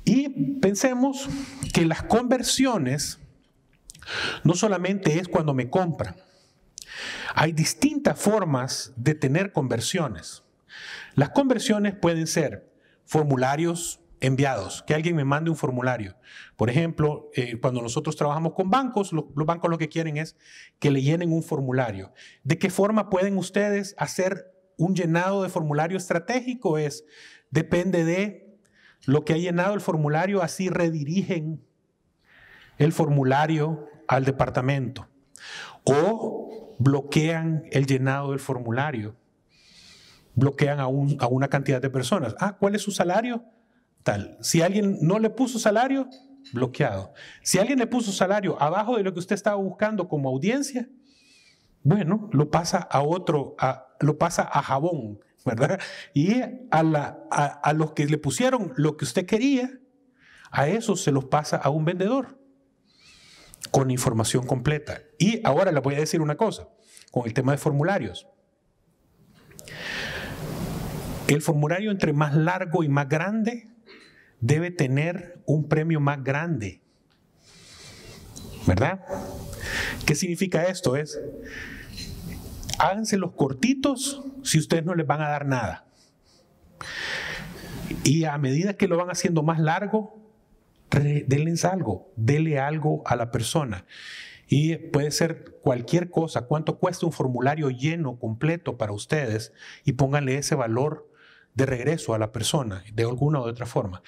Y pensemos que las conversiones no solamente es cuando me compran. Hay distintas formas de tener conversiones. Las conversiones pueden ser formularios enviados, que alguien me mande un formulario. Por ejemplo, eh, cuando nosotros trabajamos con bancos, los bancos lo que quieren es que le llenen un formulario. ¿De qué forma pueden ustedes hacer un llenado de formulario estratégico? Es, depende de lo que ha llenado el formulario, así redirigen el formulario al departamento. O bloquean el llenado del formulario bloquean a, una cantidad de personas. Ah, ¿cuál es su salario? Tal. Si alguien no le puso salario, bloqueado. Si alguien le puso salario abajo de lo que usted estaba buscando como audiencia, bueno, lo pasa a otro, a, lo pasa a jabón, ¿verdad? Y a, la, a, los que le pusieron lo que usted quería, a esos se los pasa a un vendedor con información completa. Y ahora le voy a decir una cosa, con el tema de formularios. El formulario entre más largo y más grande debe tener un premio más grande. ¿Verdad? ¿Qué significa esto? Es, háganse los cortitos si ustedes no les van a dar nada. Y a medida que lo van haciendo más largo, denles algo, dele algo a la persona. Y puede ser cualquier cosa, cuánto cuesta un formulario lleno, completo para ustedes, y pónganle ese valor de regreso a la persona de alguna u otra forma.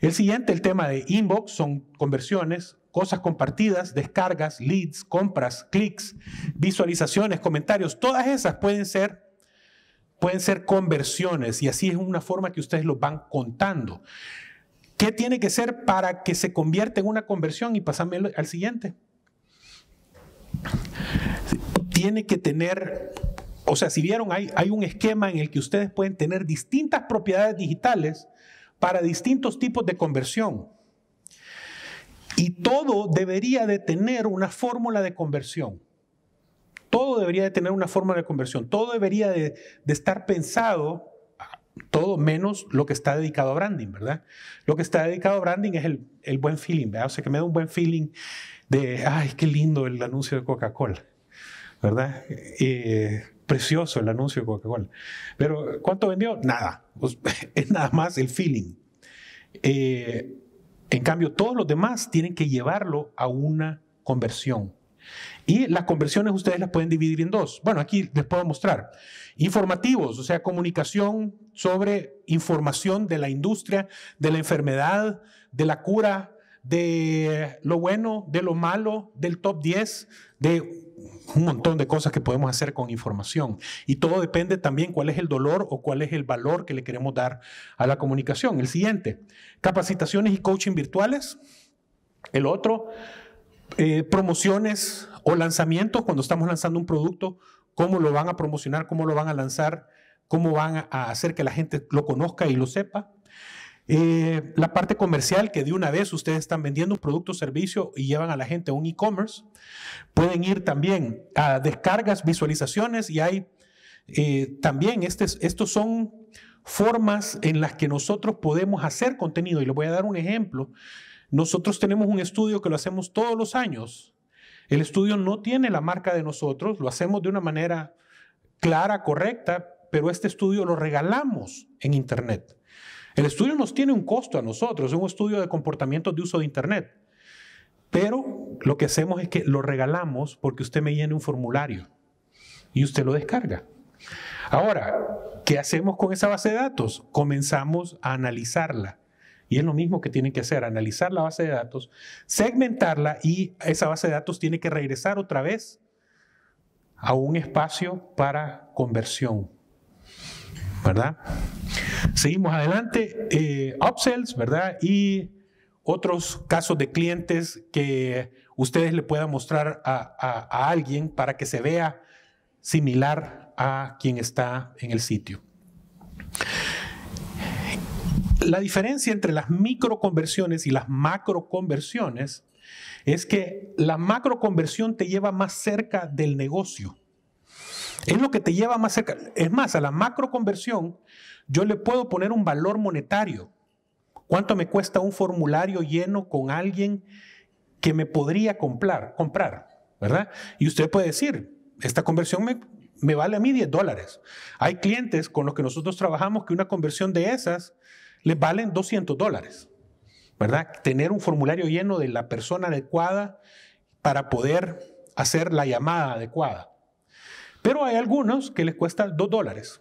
El siguiente, el tema de inbox, son conversiones, cosas compartidas, descargas, leads, compras, clics, visualizaciones, comentarios, todas esas pueden ser pueden ser conversiones y así es una forma que ustedes lo van contando. ¿Qué tiene que ser para que se convierta en una conversión? Y pasame al siguiente. Tiene que tener o sea, si vieron, hay, un esquema en el que ustedes pueden tener distintas propiedades digitales para distintos tipos de conversión. Y todo debería de tener una fórmula de conversión. Todo debería de tener una fórmula de conversión. Todo debería de, estar pensado, todo menos lo que está dedicado a branding, ¿verdad? Lo que está dedicado a branding es el, buen feeling, ¿verdad? O sea, que me da un buen feeling de, ay, qué lindo el anuncio de Coca-Cola, ¿verdad? Eh, precioso el anuncio de Coca-Cola. Pero ¿cuánto vendió? Nada. Pues, es nada más el feeling. Eh, en cambio, todos los demás tienen que llevarlo a una conversión. Y las conversiones ustedes las pueden dividir en dos. Bueno, aquí les puedo mostrar. Informativos, o sea, comunicación sobre información de la industria, de la enfermedad, de la cura, de lo bueno, de lo malo, del top 10, de un montón de cosas que podemos hacer con información. Y todo depende también cuál es el dolor o cuál es el valor que le queremos dar a la comunicación. El siguiente, capacitaciones y coaching virtuales. El otro, eh, promociones o lanzamientos cuando estamos lanzando un producto, cómo lo van a promocionar, cómo lo van a lanzar, cómo van a hacer que la gente lo conozca y lo sepa. Eh, la parte comercial, que de una vez ustedes están vendiendo un producto o servicio y llevan a la gente a un e-commerce. Pueden ir también a descargas, visualizaciones y hay eh, también, estos, estos son formas en las que nosotros podemos hacer contenido. Y les voy a dar un ejemplo. Nosotros tenemos un estudio que lo hacemos todos los años. El estudio no tiene la marca de nosotros, lo hacemos de una manera clara, correcta, pero este estudio lo regalamos en Internet. El estudio nos tiene un costo a nosotros, es un estudio de comportamiento de uso de Internet. Pero lo que hacemos es que lo regalamos porque usted me llena un formulario y usted lo descarga. Ahora, ¿qué hacemos con esa base de datos? Comenzamos a analizarla. Y es lo mismo que tienen que hacer, analizar la base de datos, segmentarla y esa base de datos tiene que regresar otra vez a un espacio para conversión. ¿Verdad? Seguimos adelante. Eh, upsells, ¿verdad? Y otros casos de clientes que ustedes le puedan mostrar a, a alguien para que se vea similar a quien está en el sitio. La diferencia entre las microconversiones y las macroconversiones es que la macroconversión te lleva más cerca del negocio. Es lo que te lleva más cerca. Es más, a la macroconversión yo le puedo poner un valor monetario. ¿Cuánto me cuesta un formulario lleno con alguien que me podría comprar? comprar ¿verdad? Y usted puede decir, esta conversión me, me vale a mí 10 dólares. Hay clientes con los que nosotros trabajamos que una conversión de esas les valen 200 dólares. ¿Verdad? Tener un formulario lleno de la persona adecuada para poder hacer la llamada adecuada. Pero hay algunos que les cuesta 2 dólares.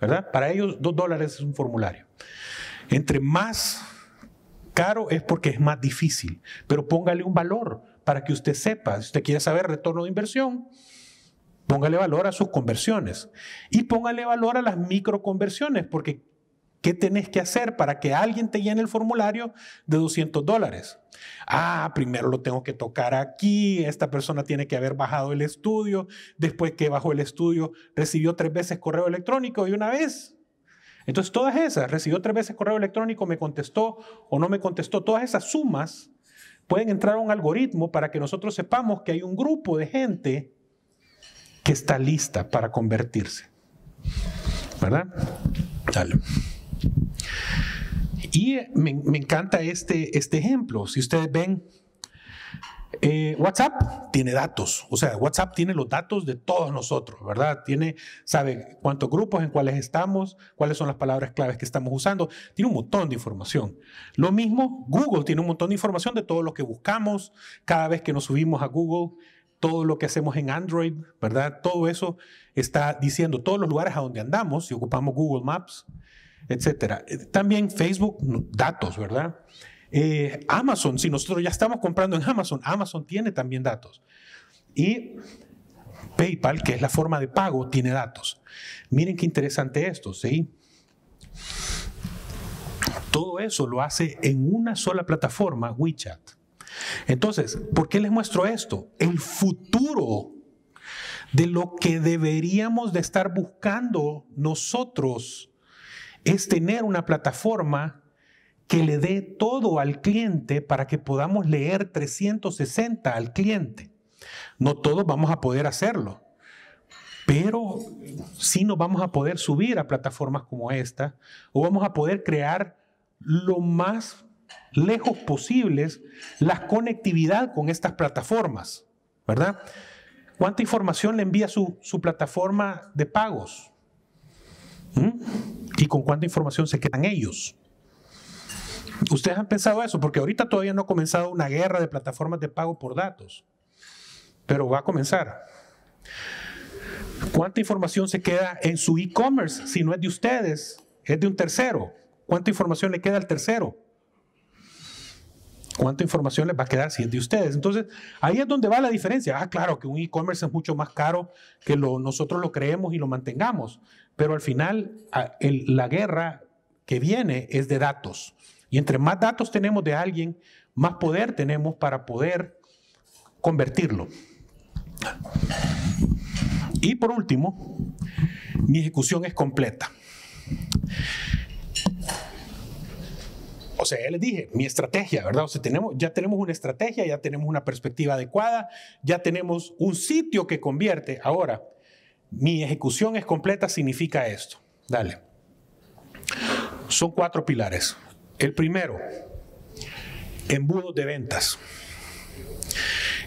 Para ellos dos dólares es un formulario. Entre más caro es porque es más difícil, pero póngale un valor para que usted sepa, si usted quiere saber retorno de inversión, póngale valor a sus conversiones y póngale valor a las microconversiones, porque ¿Qué tenés que hacer para que alguien te llene el formulario de 200 dólares? Ah, primero lo tengo que tocar aquí, esta persona tiene que haber bajado el estudio, después que bajó el estudio recibió tres veces correo electrónico y una vez. Entonces todas esas, recibió tres veces correo electrónico, me contestó o no me contestó, todas esas sumas pueden entrar a un algoritmo para que nosotros sepamos que hay un grupo de gente que está lista para convertirse. ¿Verdad? Dale. Y me, encanta este, este ejemplo. Si ustedes ven, eh, WhatsApp tiene datos, o sea, WhatsApp tiene los datos de todos nosotros, ¿verdad? Tiene, sabe cuántos grupos, en cuáles estamos, cuáles son las palabras claves que estamos usando, tiene un montón de información. Lo mismo, Google tiene un montón de información de todo lo que buscamos, cada vez que nos subimos a Google, todo lo que hacemos en Android, ¿verdad? Todo eso está diciendo todos los lugares a donde andamos, si ocupamos Google Maps, etcétera. Eh, también Facebook, datos, ¿verdad? Eh, Amazon, si nosotros ya estamos comprando en Amazon, Amazon tiene también datos. Y PayPal, que es la forma de pago, tiene datos. Miren qué interesante esto, ¿sí? Todo eso lo hace en una sola plataforma, WeChat. Entonces, ¿por qué les muestro esto? El futuro de lo que deberíamos de estar buscando nosotros es tener una plataforma que le dé todo al cliente para que podamos leer 360 al cliente. No todos vamos a poder hacerlo, pero sí nos vamos a poder subir a plataformas como esta o vamos a poder crear lo más lejos posibles la conectividad con estas plataformas, ¿verdad? ¿Cuánta información le envía su, su plataforma de pagos? ¿Mm? y con cuánta información se quedan ellos. Ustedes han pensado eso, porque ahorita todavía no ha comenzado una guerra de plataformas de pago por datos, pero va a comenzar. ¿Cuánta información se queda en su e-commerce si no es de ustedes, es de un tercero? ¿Cuánta información le queda al tercero? cuánta información les va a quedar si es de ustedes. Entonces, ahí es donde va la diferencia. Ah, claro, que un e-commerce es mucho más caro que lo, nosotros lo creemos y lo mantengamos, pero al final ah, la guerra que viene es de datos. Y entre más datos tenemos de alguien, más poder tenemos para poder convertirlo. Y por último, mi ejecución es completa. O sea, ya les dije, mi estrategia, ¿verdad? O sea, tenemos, ya tenemos una estrategia, ya tenemos una perspectiva adecuada, ya tenemos un sitio que convierte. Ahora, mi ejecución es completa, significa esto. Dale. Son cuatro pilares. El primero, embudos de ventas.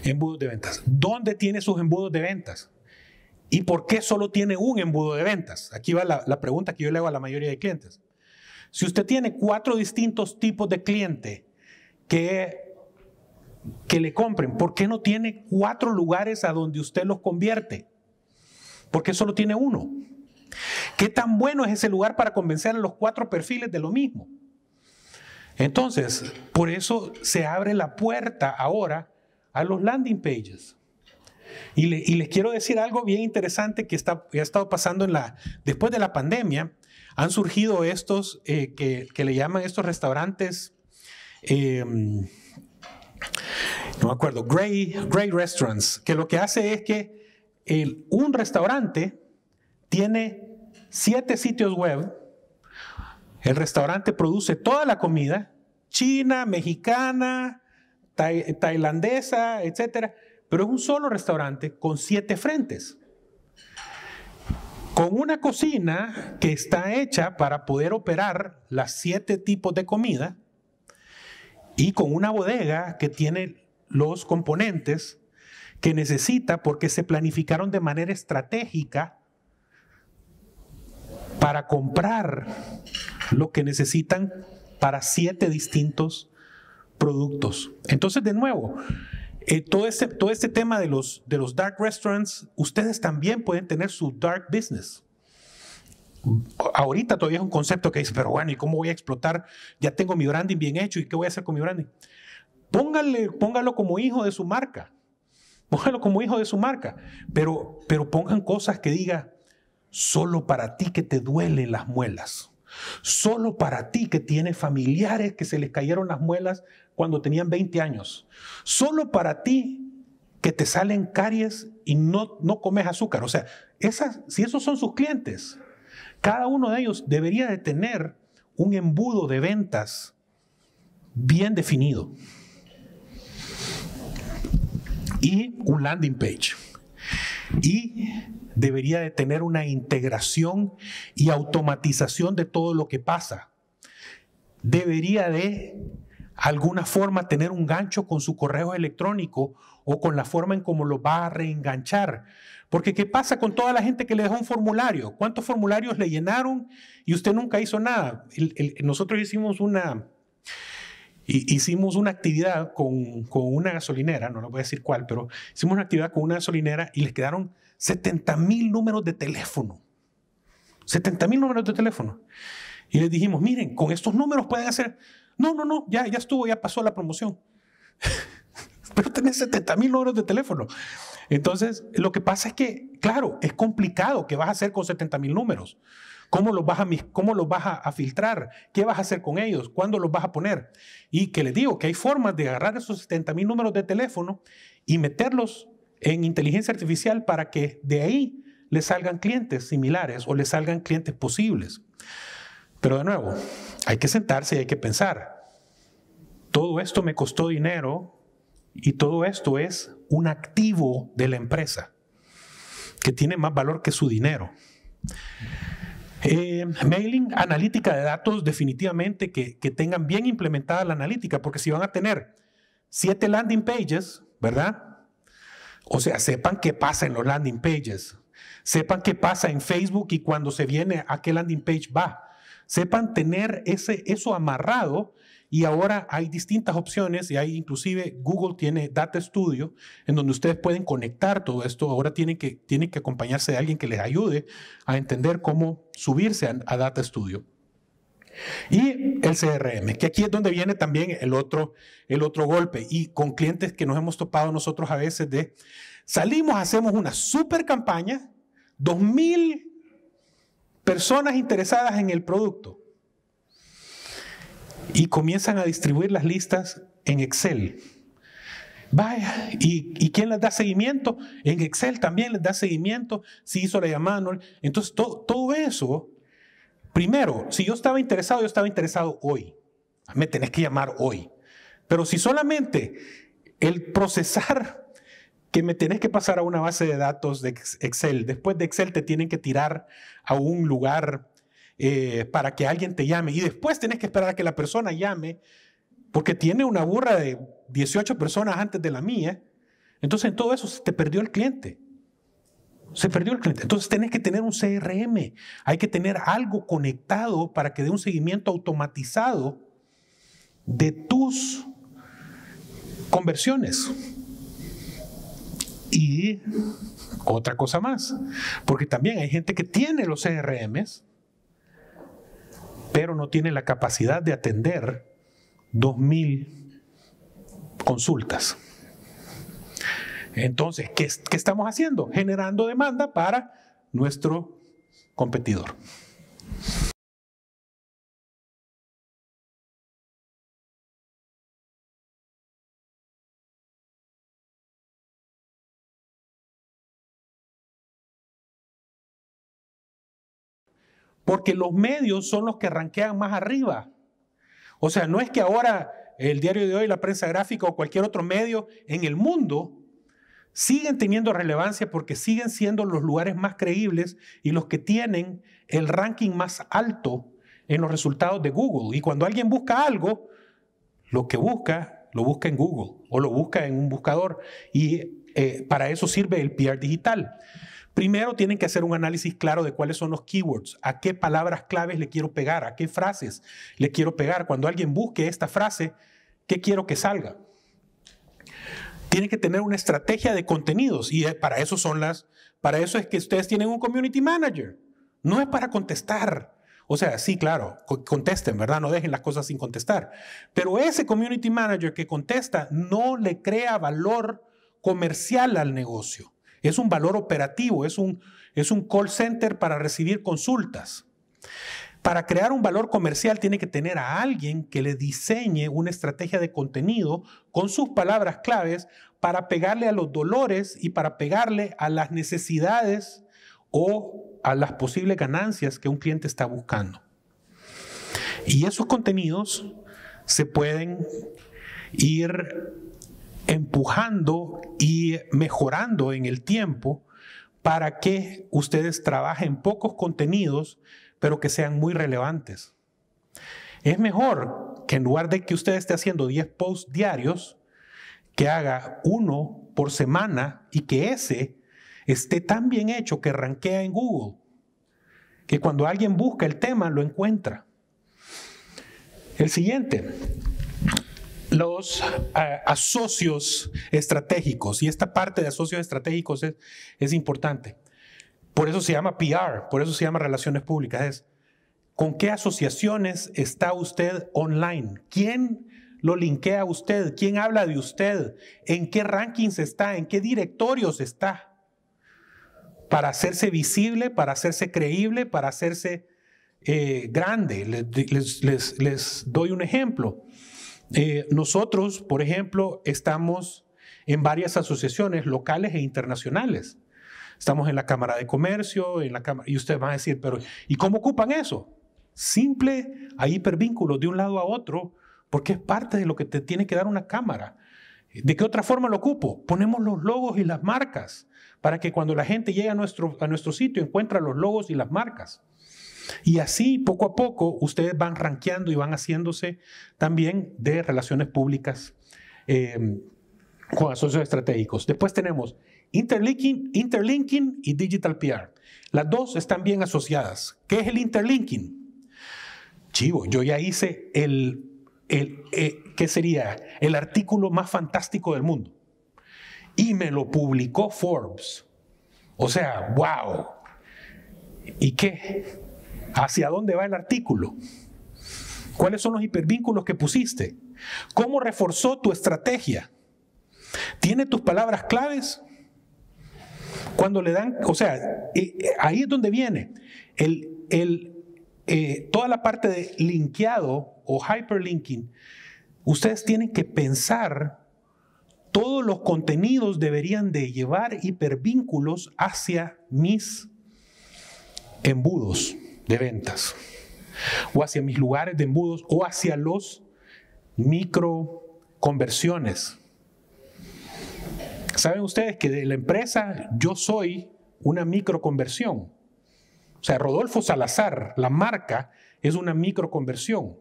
Embudos de ventas. ¿Dónde tiene sus embudos de ventas? ¿Y por qué solo tiene un embudo de ventas? Aquí va la pregunta que yo le hago a la mayoría de clientes. Si usted tiene cuatro distintos tipos de cliente que, que le compren, ¿por qué no tiene cuatro lugares a donde usted los convierte? ¿Por qué solo tiene uno? ¿Qué tan bueno es ese lugar para convencer a los cuatro perfiles de lo mismo? Entonces, por eso se abre la puerta ahora a los landing pages. Y, les quiero decir algo bien interesante que, está, ha estado pasando en la, después de la pandemia han surgido estos eh, que, le llaman estos restaurantes. Em, no me acuerdo, gray Restaurants, que lo que hace es que un restaurante tiene siete sitios web, el restaurante produce toda la comida, china, mexicana, tailandesa, etcétera, pero es un solo restaurante con siete frentes con una cocina que está hecha para poder operar las siete tipos de comida y con una bodega que tiene los componentes que necesita porque se planificaron de manera estratégica para comprar lo que necesitan para siete distintos productos. Entonces, de nuevo, eh, todo, este, este tema de los, de los dark restaurants, ustedes también pueden tener su dark business. Ahorita todavía es un concepto que dice, pero bueno, ¿y cómo voy a explotar? Ya tengo mi branding bien hecho, ¿y qué voy a hacer con mi branding? Póngale, póngalo como hijo de su marca. Póngalo como hijo de su marca. Pero, pero pongan cosas que diga, solo para ti que te duelen las muelas. Solo para ti que tienes familiares que se les cayeron las muelas cuando tenían 20 años. Solo para ti que te salen caries y no, no comes azúcar. O sea, esas, si esos son sus clientes, cada uno de ellos debería de tener un embudo de ventas bien definido y un landing page y debería de tener una integración y automatización de todo lo que pasa. Debería de alguna forma tener un gancho con su correo electrónico o con la forma en cómo lo va a reenganchar. Porque ¿qué pasa con toda la gente que le dejó un formulario? ¿Cuántos formularios le llenaron y usted nunca hizo nada? nosotros hicimos una, hicimos una actividad con, con una gasolinera, no lo voy a decir cuál, pero hicimos una actividad con una gasolinera y les quedaron 70 mil números de teléfono. 70 mil números de teléfono. Y les dijimos, miren, con estos números pueden hacer... No, no, no, ya, ya estuvo, ya pasó la promoción. pero tenés 70 mil números de teléfono. Entonces, lo que pasa es que, claro, es complicado que vas a hacer con 70 mil números. ¿Cómo los, vas a, filtrar? ¿Qué vas a hacer con ellos? ¿Cuándo los vas a poner? Y que les digo que hay formas de agarrar esos 70 mil números de teléfono y meterlos en inteligencia artificial para que de ahí les salgan clientes similares o le salgan clientes posibles. Pero de nuevo, hay que sentarse y hay que pensar. Todo esto me costó dinero y todo esto es un activo de la empresa que tiene más valor que su dinero. Eh, mailing, analítica de datos, definitivamente que, que, tengan bien implementada la analítica, porque si van a tener siete landing pages, ¿verdad? O sea, sepan qué pasa en los landing pages, sepan qué pasa en Facebook y cuando se viene a qué landing page va. Sepan tener ese, eso amarrado y ahora hay distintas opciones y hay inclusive Google tiene Data Studio en donde ustedes pueden conectar todo esto. Ahora tienen que, que acompañarse de alguien que les ayude a entender cómo subirse a, Data Studio. Y el CRM, que aquí es donde viene también el otro, el otro golpe y con clientes que nos hemos topado nosotros a veces de salimos, hacemos una super campaña, 2.000 personas interesadas en el producto y comienzan a distribuir las listas en Excel. Vaya, ¿y, ¿y, quién les da seguimiento? En Excel también les da seguimiento, si hizo la llamada. No. Entonces, todo eso, primero, si yo estaba interesado, yo estaba interesado hoy. Me tenés que llamar hoy. Pero si solamente el procesar que me tenés que pasar a una base de datos de Excel, después de Excel te tienen que tirar a un lugar eh, para que alguien te llame y después tenés que esperar a que la persona llame porque tiene una burra de 18 personas antes de la mía. Entonces en todo eso se te perdió el cliente. Se perdió el cliente. Entonces tenés que tener un CRM. Hay que tener algo conectado para que dé un seguimiento automatizado de tus conversiones. Y otra cosa más, porque también hay gente que tiene los CRMs, pero no tiene la capacidad de atender 2.000 consultas. Entonces, ¿qué, ¿qué, estamos haciendo? Generando demanda para nuestro competidor. porque los medios son los que ranquean más arriba. O sea, no es que ahora el diario de hoy, la prensa gráfica o cualquier otro medio en el mundo siguen teniendo relevancia porque siguen siendo los lugares más creíbles y los que tienen el ranking más alto en los resultados de Google. Y cuando alguien busca algo, lo que busca, lo busca en Google o lo busca en un buscador. Y eh, para eso sirve el PR digital. Primero tienen que hacer un análisis claro de cuáles son los keywords, a qué palabras claves le quiero pegar, a qué frases le quiero pegar. Cuando alguien busque esta frase, ¿qué quiero que salga? Tienen que tener una estrategia de contenidos y eh, para eso son las, para eso es que ustedes tienen un community manager. No es para contestar. O sea, sí, claro, contesten, ¿verdad? No dejen las cosas sin contestar. Pero ese community manager que contesta no le crea valor comercial al negocio. Es un valor operativo, es un, es un call center para recibir consultas. Para crear un valor comercial tiene que tener a alguien que le diseñe una estrategia de contenido con sus palabras claves para pegarle a los dolores y para pegarle a las necesidades o a las posibles ganancias que un cliente está buscando. Y esos contenidos se pueden ir empujando y mejorando en el tiempo para que ustedes trabajen pocos contenidos, pero que sean muy relevantes. Es mejor que en lugar de que usted esté haciendo 10 posts diarios, que haga uno por semana y que ese esté tan bien hecho que ranquea en Google, que cuando alguien busca el tema lo encuentra. El siguiente, los eh, asocios estratégicos. Y esta parte de asocios estratégicos es, es importante. Por eso se llama PR, por eso se llama relaciones públicas. Es con qué asociaciones está usted online. ¿Quién lo linkea a usted? ¿Quién habla de usted? ¿En qué rankings está? ¿En qué directorios está? Para hacerse visible, para hacerse creíble, para hacerse eh, grande. les doy un ejemplo. Eh, nosotros, por ejemplo, estamos en varias asociaciones locales e internacionales. Estamos en la Cámara de Comercio, en la Cámara, y ustedes van a decir, pero ¿y cómo ocupan eso? Simple, hay hipervínculos de un lado a otro, porque es parte de lo que te tiene que dar una cámara. ¿De qué otra forma lo ocupo? Ponemos los logos y las marcas para que cuando la gente llegue a nuestro, a nuestro sitio encuentra los logos y las marcas. Y así, poco a poco, ustedes van ranqueando y van haciéndose también de relaciones públicas em, con asocios estratégicos. Después tenemos interlinking, interlinking y digital PR. Las dos están bien asociadas. ¿Qué es el interlinking? Chivo, yo ya hice el, el eh, ¿qué sería? El artículo más fantástico del mundo. Y me lo publicó Forbes. O sea, wow. ¿Y qué? ¿Hacia dónde va el artículo? ¿Cuáles son los hipervínculos que pusiste? ¿Cómo reforzó tu estrategia? ¿Tiene tus palabras claves? Cuando le dan, o sea, eh, eh, ahí es donde viene el, eh, toda la parte de linkeado o hyperlinking. Ustedes tienen que pensar, todos los contenidos deberían de llevar hipervínculos hacia mis embudos de ventas, o hacia mis lugares de embudos, o hacia los microconversiones. Saben ustedes que de la empresa yo soy una microconversión. O sea, Rodolfo Salazar, la marca, es una microconversión.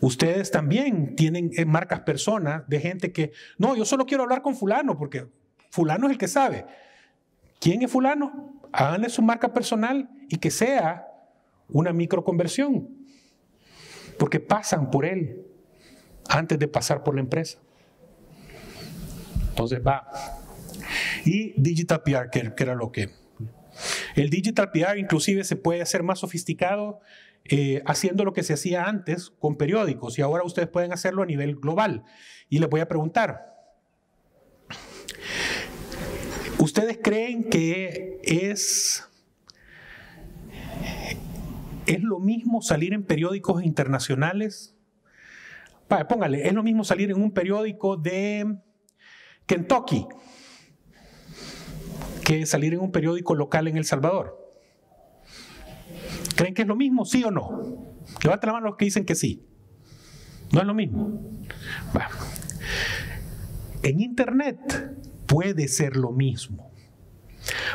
Ustedes también tienen eh, marcas personas de gente que, no, yo solo quiero hablar con fulano porque fulano es el que sabe. ¿Quién es fulano? Háganle su marca personal y que sea una microconversión. Porque pasan por él antes de pasar por la empresa. Entonces va. Y digital PR, que, era lo que... El digital PR inclusive se puede hacer más sofisticado eh, haciendo lo que se hacía antes con periódicos y ahora ustedes pueden hacerlo a nivel global. Y les voy a preguntar, ¿Ustedes creen que es, es lo mismo salir en periódicos internacionales? póngale, es lo mismo salir en un periódico de Kentucky que salir en un periódico local en El Salvador. ¿Creen que es lo mismo, sí o no? Levanten la mano los que dicen que sí. No es lo mismo. En Internet puede ser lo mismo.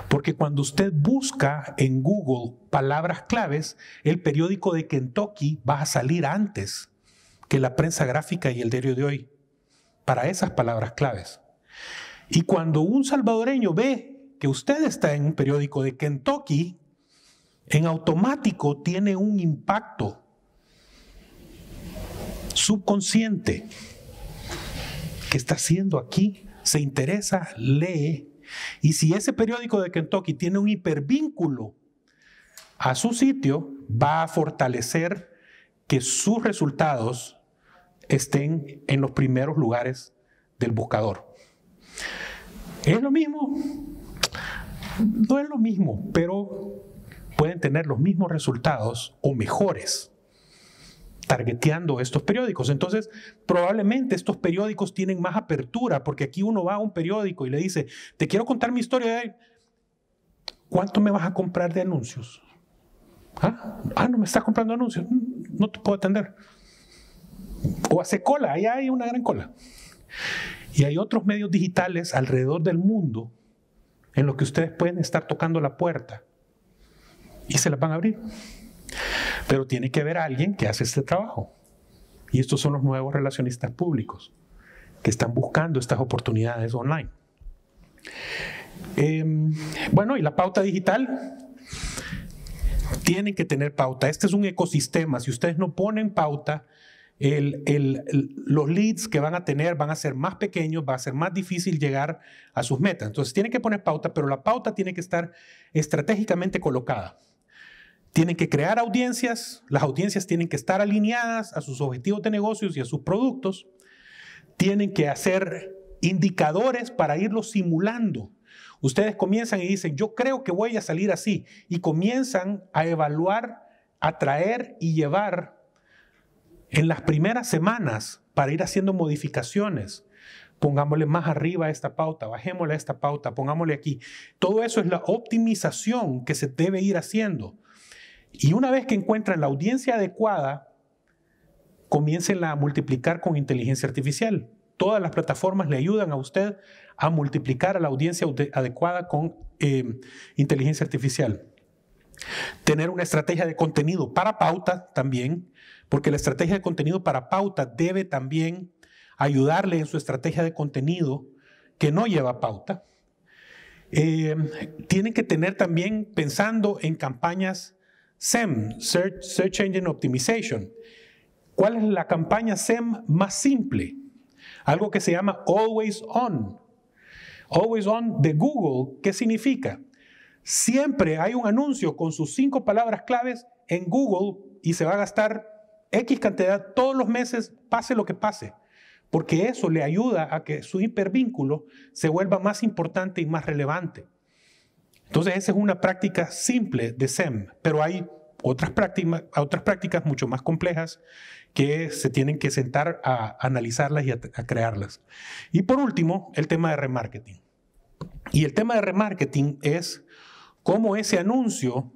Porque cuando usted busca en Google palabras claves, el periódico de Kentucky va a salir antes que la prensa gráfica y el diario de hoy para esas palabras claves. Y cuando un salvadoreño ve que usted está en un periódico de Kentucky, en automático tiene un impacto subconsciente. que está haciendo aquí? se interesa, lee, y si ese periódico de Kentucky tiene un hipervínculo a su sitio, va a fortalecer que sus resultados estén en los primeros lugares del buscador. ¿Es lo mismo? No es lo mismo, pero pueden tener los mismos resultados o mejores targeteando estos periódicos. Entonces, probablemente estos periódicos tienen más apertura, porque aquí uno va a un periódico y le dice, te quiero contar mi historia de... ¿Cuánto me vas a comprar de anuncios? ¿Ah? ah, no me estás comprando anuncios, no te puedo atender. O hace cola, ahí hay una gran cola. Y hay otros medios digitales alrededor del mundo en los que ustedes pueden estar tocando la puerta y se las van a abrir. Pero tiene que haber alguien que hace este trabajo. Y estos son los nuevos relacionistas públicos que están buscando estas oportunidades online. Em, bueno, y la pauta digital. Tienen que tener pauta. Este es un ecosistema. Si ustedes no ponen pauta, los leads que van a tener van a ser más pequeños, va a ser más difícil llegar a sus metas. Entonces tienen que poner pauta, pero la pauta tiene que estar estratégicamente colocada. Tienen que crear audiencias, las audiencias tienen que estar alineadas a sus objetivos de negocios y a sus productos, tienen que hacer indicadores para irlos simulando. Ustedes comienzan y dicen, yo creo que voy a salir así, y comienzan a evaluar, atraer y llevar en las primeras semanas para ir haciendo modificaciones pongámosle más arriba esta pauta, bajémosle esta pauta, pongámosle aquí. Todo eso es la optimización que se debe ir haciendo. Y una vez que encuentran la audiencia adecuada, comiencen a multiplicar con inteligencia artificial. Todas las plataformas le ayudan a usted a multiplicar a la audiencia adecuada con em, inteligencia artificial. Tener una estrategia de contenido para pauta también, porque la estrategia de contenido para pauta debe también ayudarle en su estrategia de contenido que no lleva pauta. Em, tienen que tener también pensando en campañas SEM, Search, Engine Optimization. ¿Cuál es la campaña SEM más simple? Algo que se llama Always On. Always On de Google, ¿qué significa? Siempre hay un anuncio con sus cinco palabras claves en Google y se va a gastar X cantidad todos los meses, pase lo que pase, porque eso le ayuda a que su hipervínculo se vuelva más importante y más relevante. Entonces esa es una práctica simple de SEM, pero hay otras prácticas, mucho más complejas que se tienen que sentar a analizarlas y a, crearlas. Y por último, el tema de remarketing. Y el tema de remarketing es cómo ese anuncio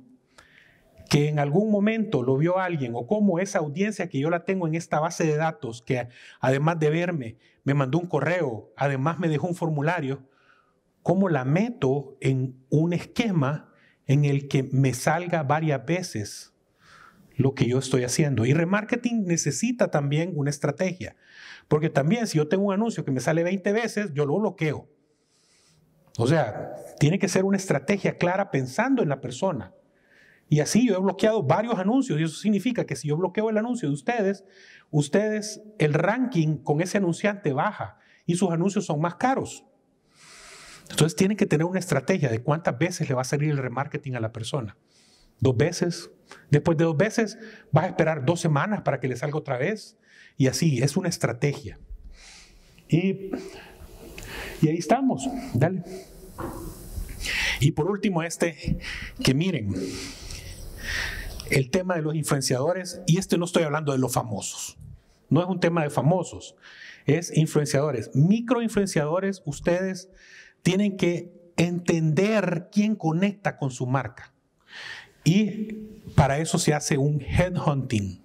que en algún momento lo vio alguien o cómo esa audiencia que yo la tengo en esta base de datos, que además de verme, me mandó un correo, además me dejó un formulario, cómo la meto en un esquema en el que me salga varias veces lo que yo estoy haciendo. Y remarketing necesita también una estrategia, porque también si yo tengo un anuncio que me sale 20 veces, yo lo bloqueo. O sea, tiene que ser una estrategia clara pensando en la persona. Y así yo he bloqueado varios anuncios y eso significa que si yo bloqueo el anuncio de ustedes, ustedes, el ranking con ese anunciante baja y sus anuncios son más caros. Entonces tienen que tener una estrategia de cuántas veces le va a salir el remarketing a la persona. Dos veces. Después de dos veces vas a esperar dos semanas para que le salga otra vez. Y así, es una estrategia. Y, ahí estamos. Dale. Y por último, este, que miren, el tema de los influenciadores, y este no estoy hablando de los famosos, no es un tema de famosos, es influenciadores. Microinfluenciadores, ustedes tienen que entender quién conecta con su marca. Y para eso se hace un headhunting.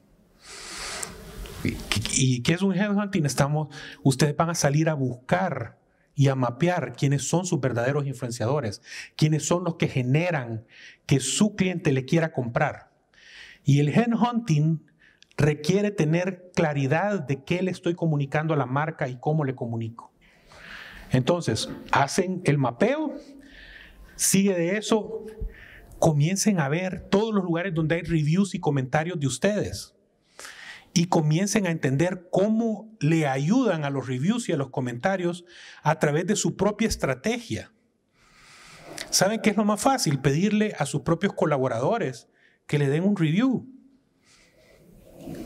¿Y qué es un headhunting? Estamos, ustedes van a salir a buscar y a mapear quiénes son sus verdaderos influenciadores, quiénes son los que generan que su cliente le quiera comprar. Y el headhunting requiere tener claridad de qué le estoy comunicando a la marca y cómo le comunico. Entonces, hacen el mapeo, sigue de eso, comiencen a ver todos los lugares donde hay reviews y comentarios de ustedes y comiencen a entender cómo le ayudan a los reviews y a los comentarios a través de su propia estrategia. ¿Saben qué es lo más fácil? Pedirle a sus propios colaboradores que le den un review.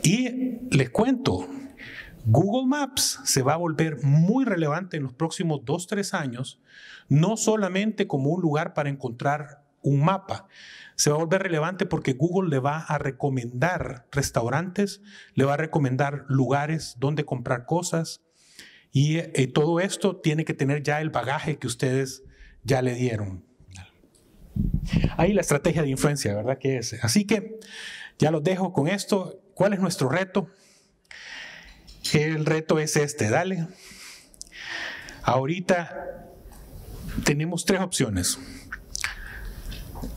Y les cuento, Google Maps se va a volver muy relevante en los próximos dos, tres años, no solamente como un lugar para encontrar un mapa, se va a volver relevante porque Google le va a recomendar restaurantes, le va a recomendar lugares donde comprar cosas y eh, todo esto tiene que tener ya el bagaje que ustedes ya le dieron. Ahí la estrategia de influencia, ¿verdad? Que es. Así que ya los dejo con esto. ¿Cuál es nuestro reto? El reto es este, dale. Ahorita tenemos tres opciones.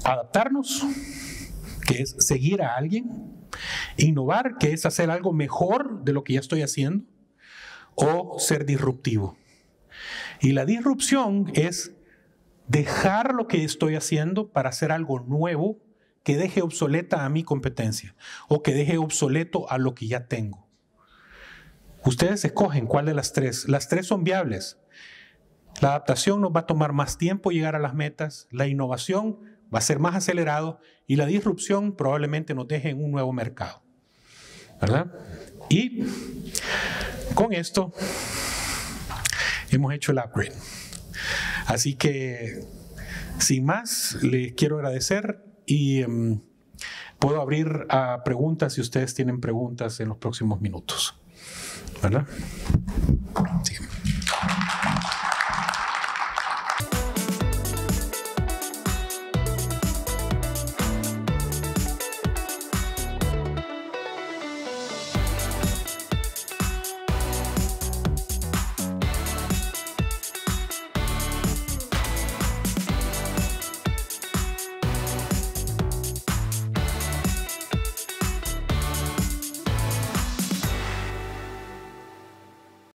Adaptarnos, que es seguir a alguien. Innovar, que es hacer algo mejor de lo que ya estoy haciendo. O ser disruptivo. Y la disrupción es dejar lo que estoy haciendo para hacer algo nuevo que deje obsoleta a mi competencia o que deje obsoleto a lo que ya tengo. Ustedes escogen cuál de las tres. Las tres son viables. La adaptación nos va a tomar más tiempo llegar a las metas, la innovación va a ser más acelerado y la disrupción probablemente nos deje en un nuevo mercado. ¿Verdad? Y con esto hemos hecho el upgrade. Así que, sin más, les quiero agradecer y em, puedo abrir a preguntas si ustedes tienen preguntas en los próximos minutos. Warte.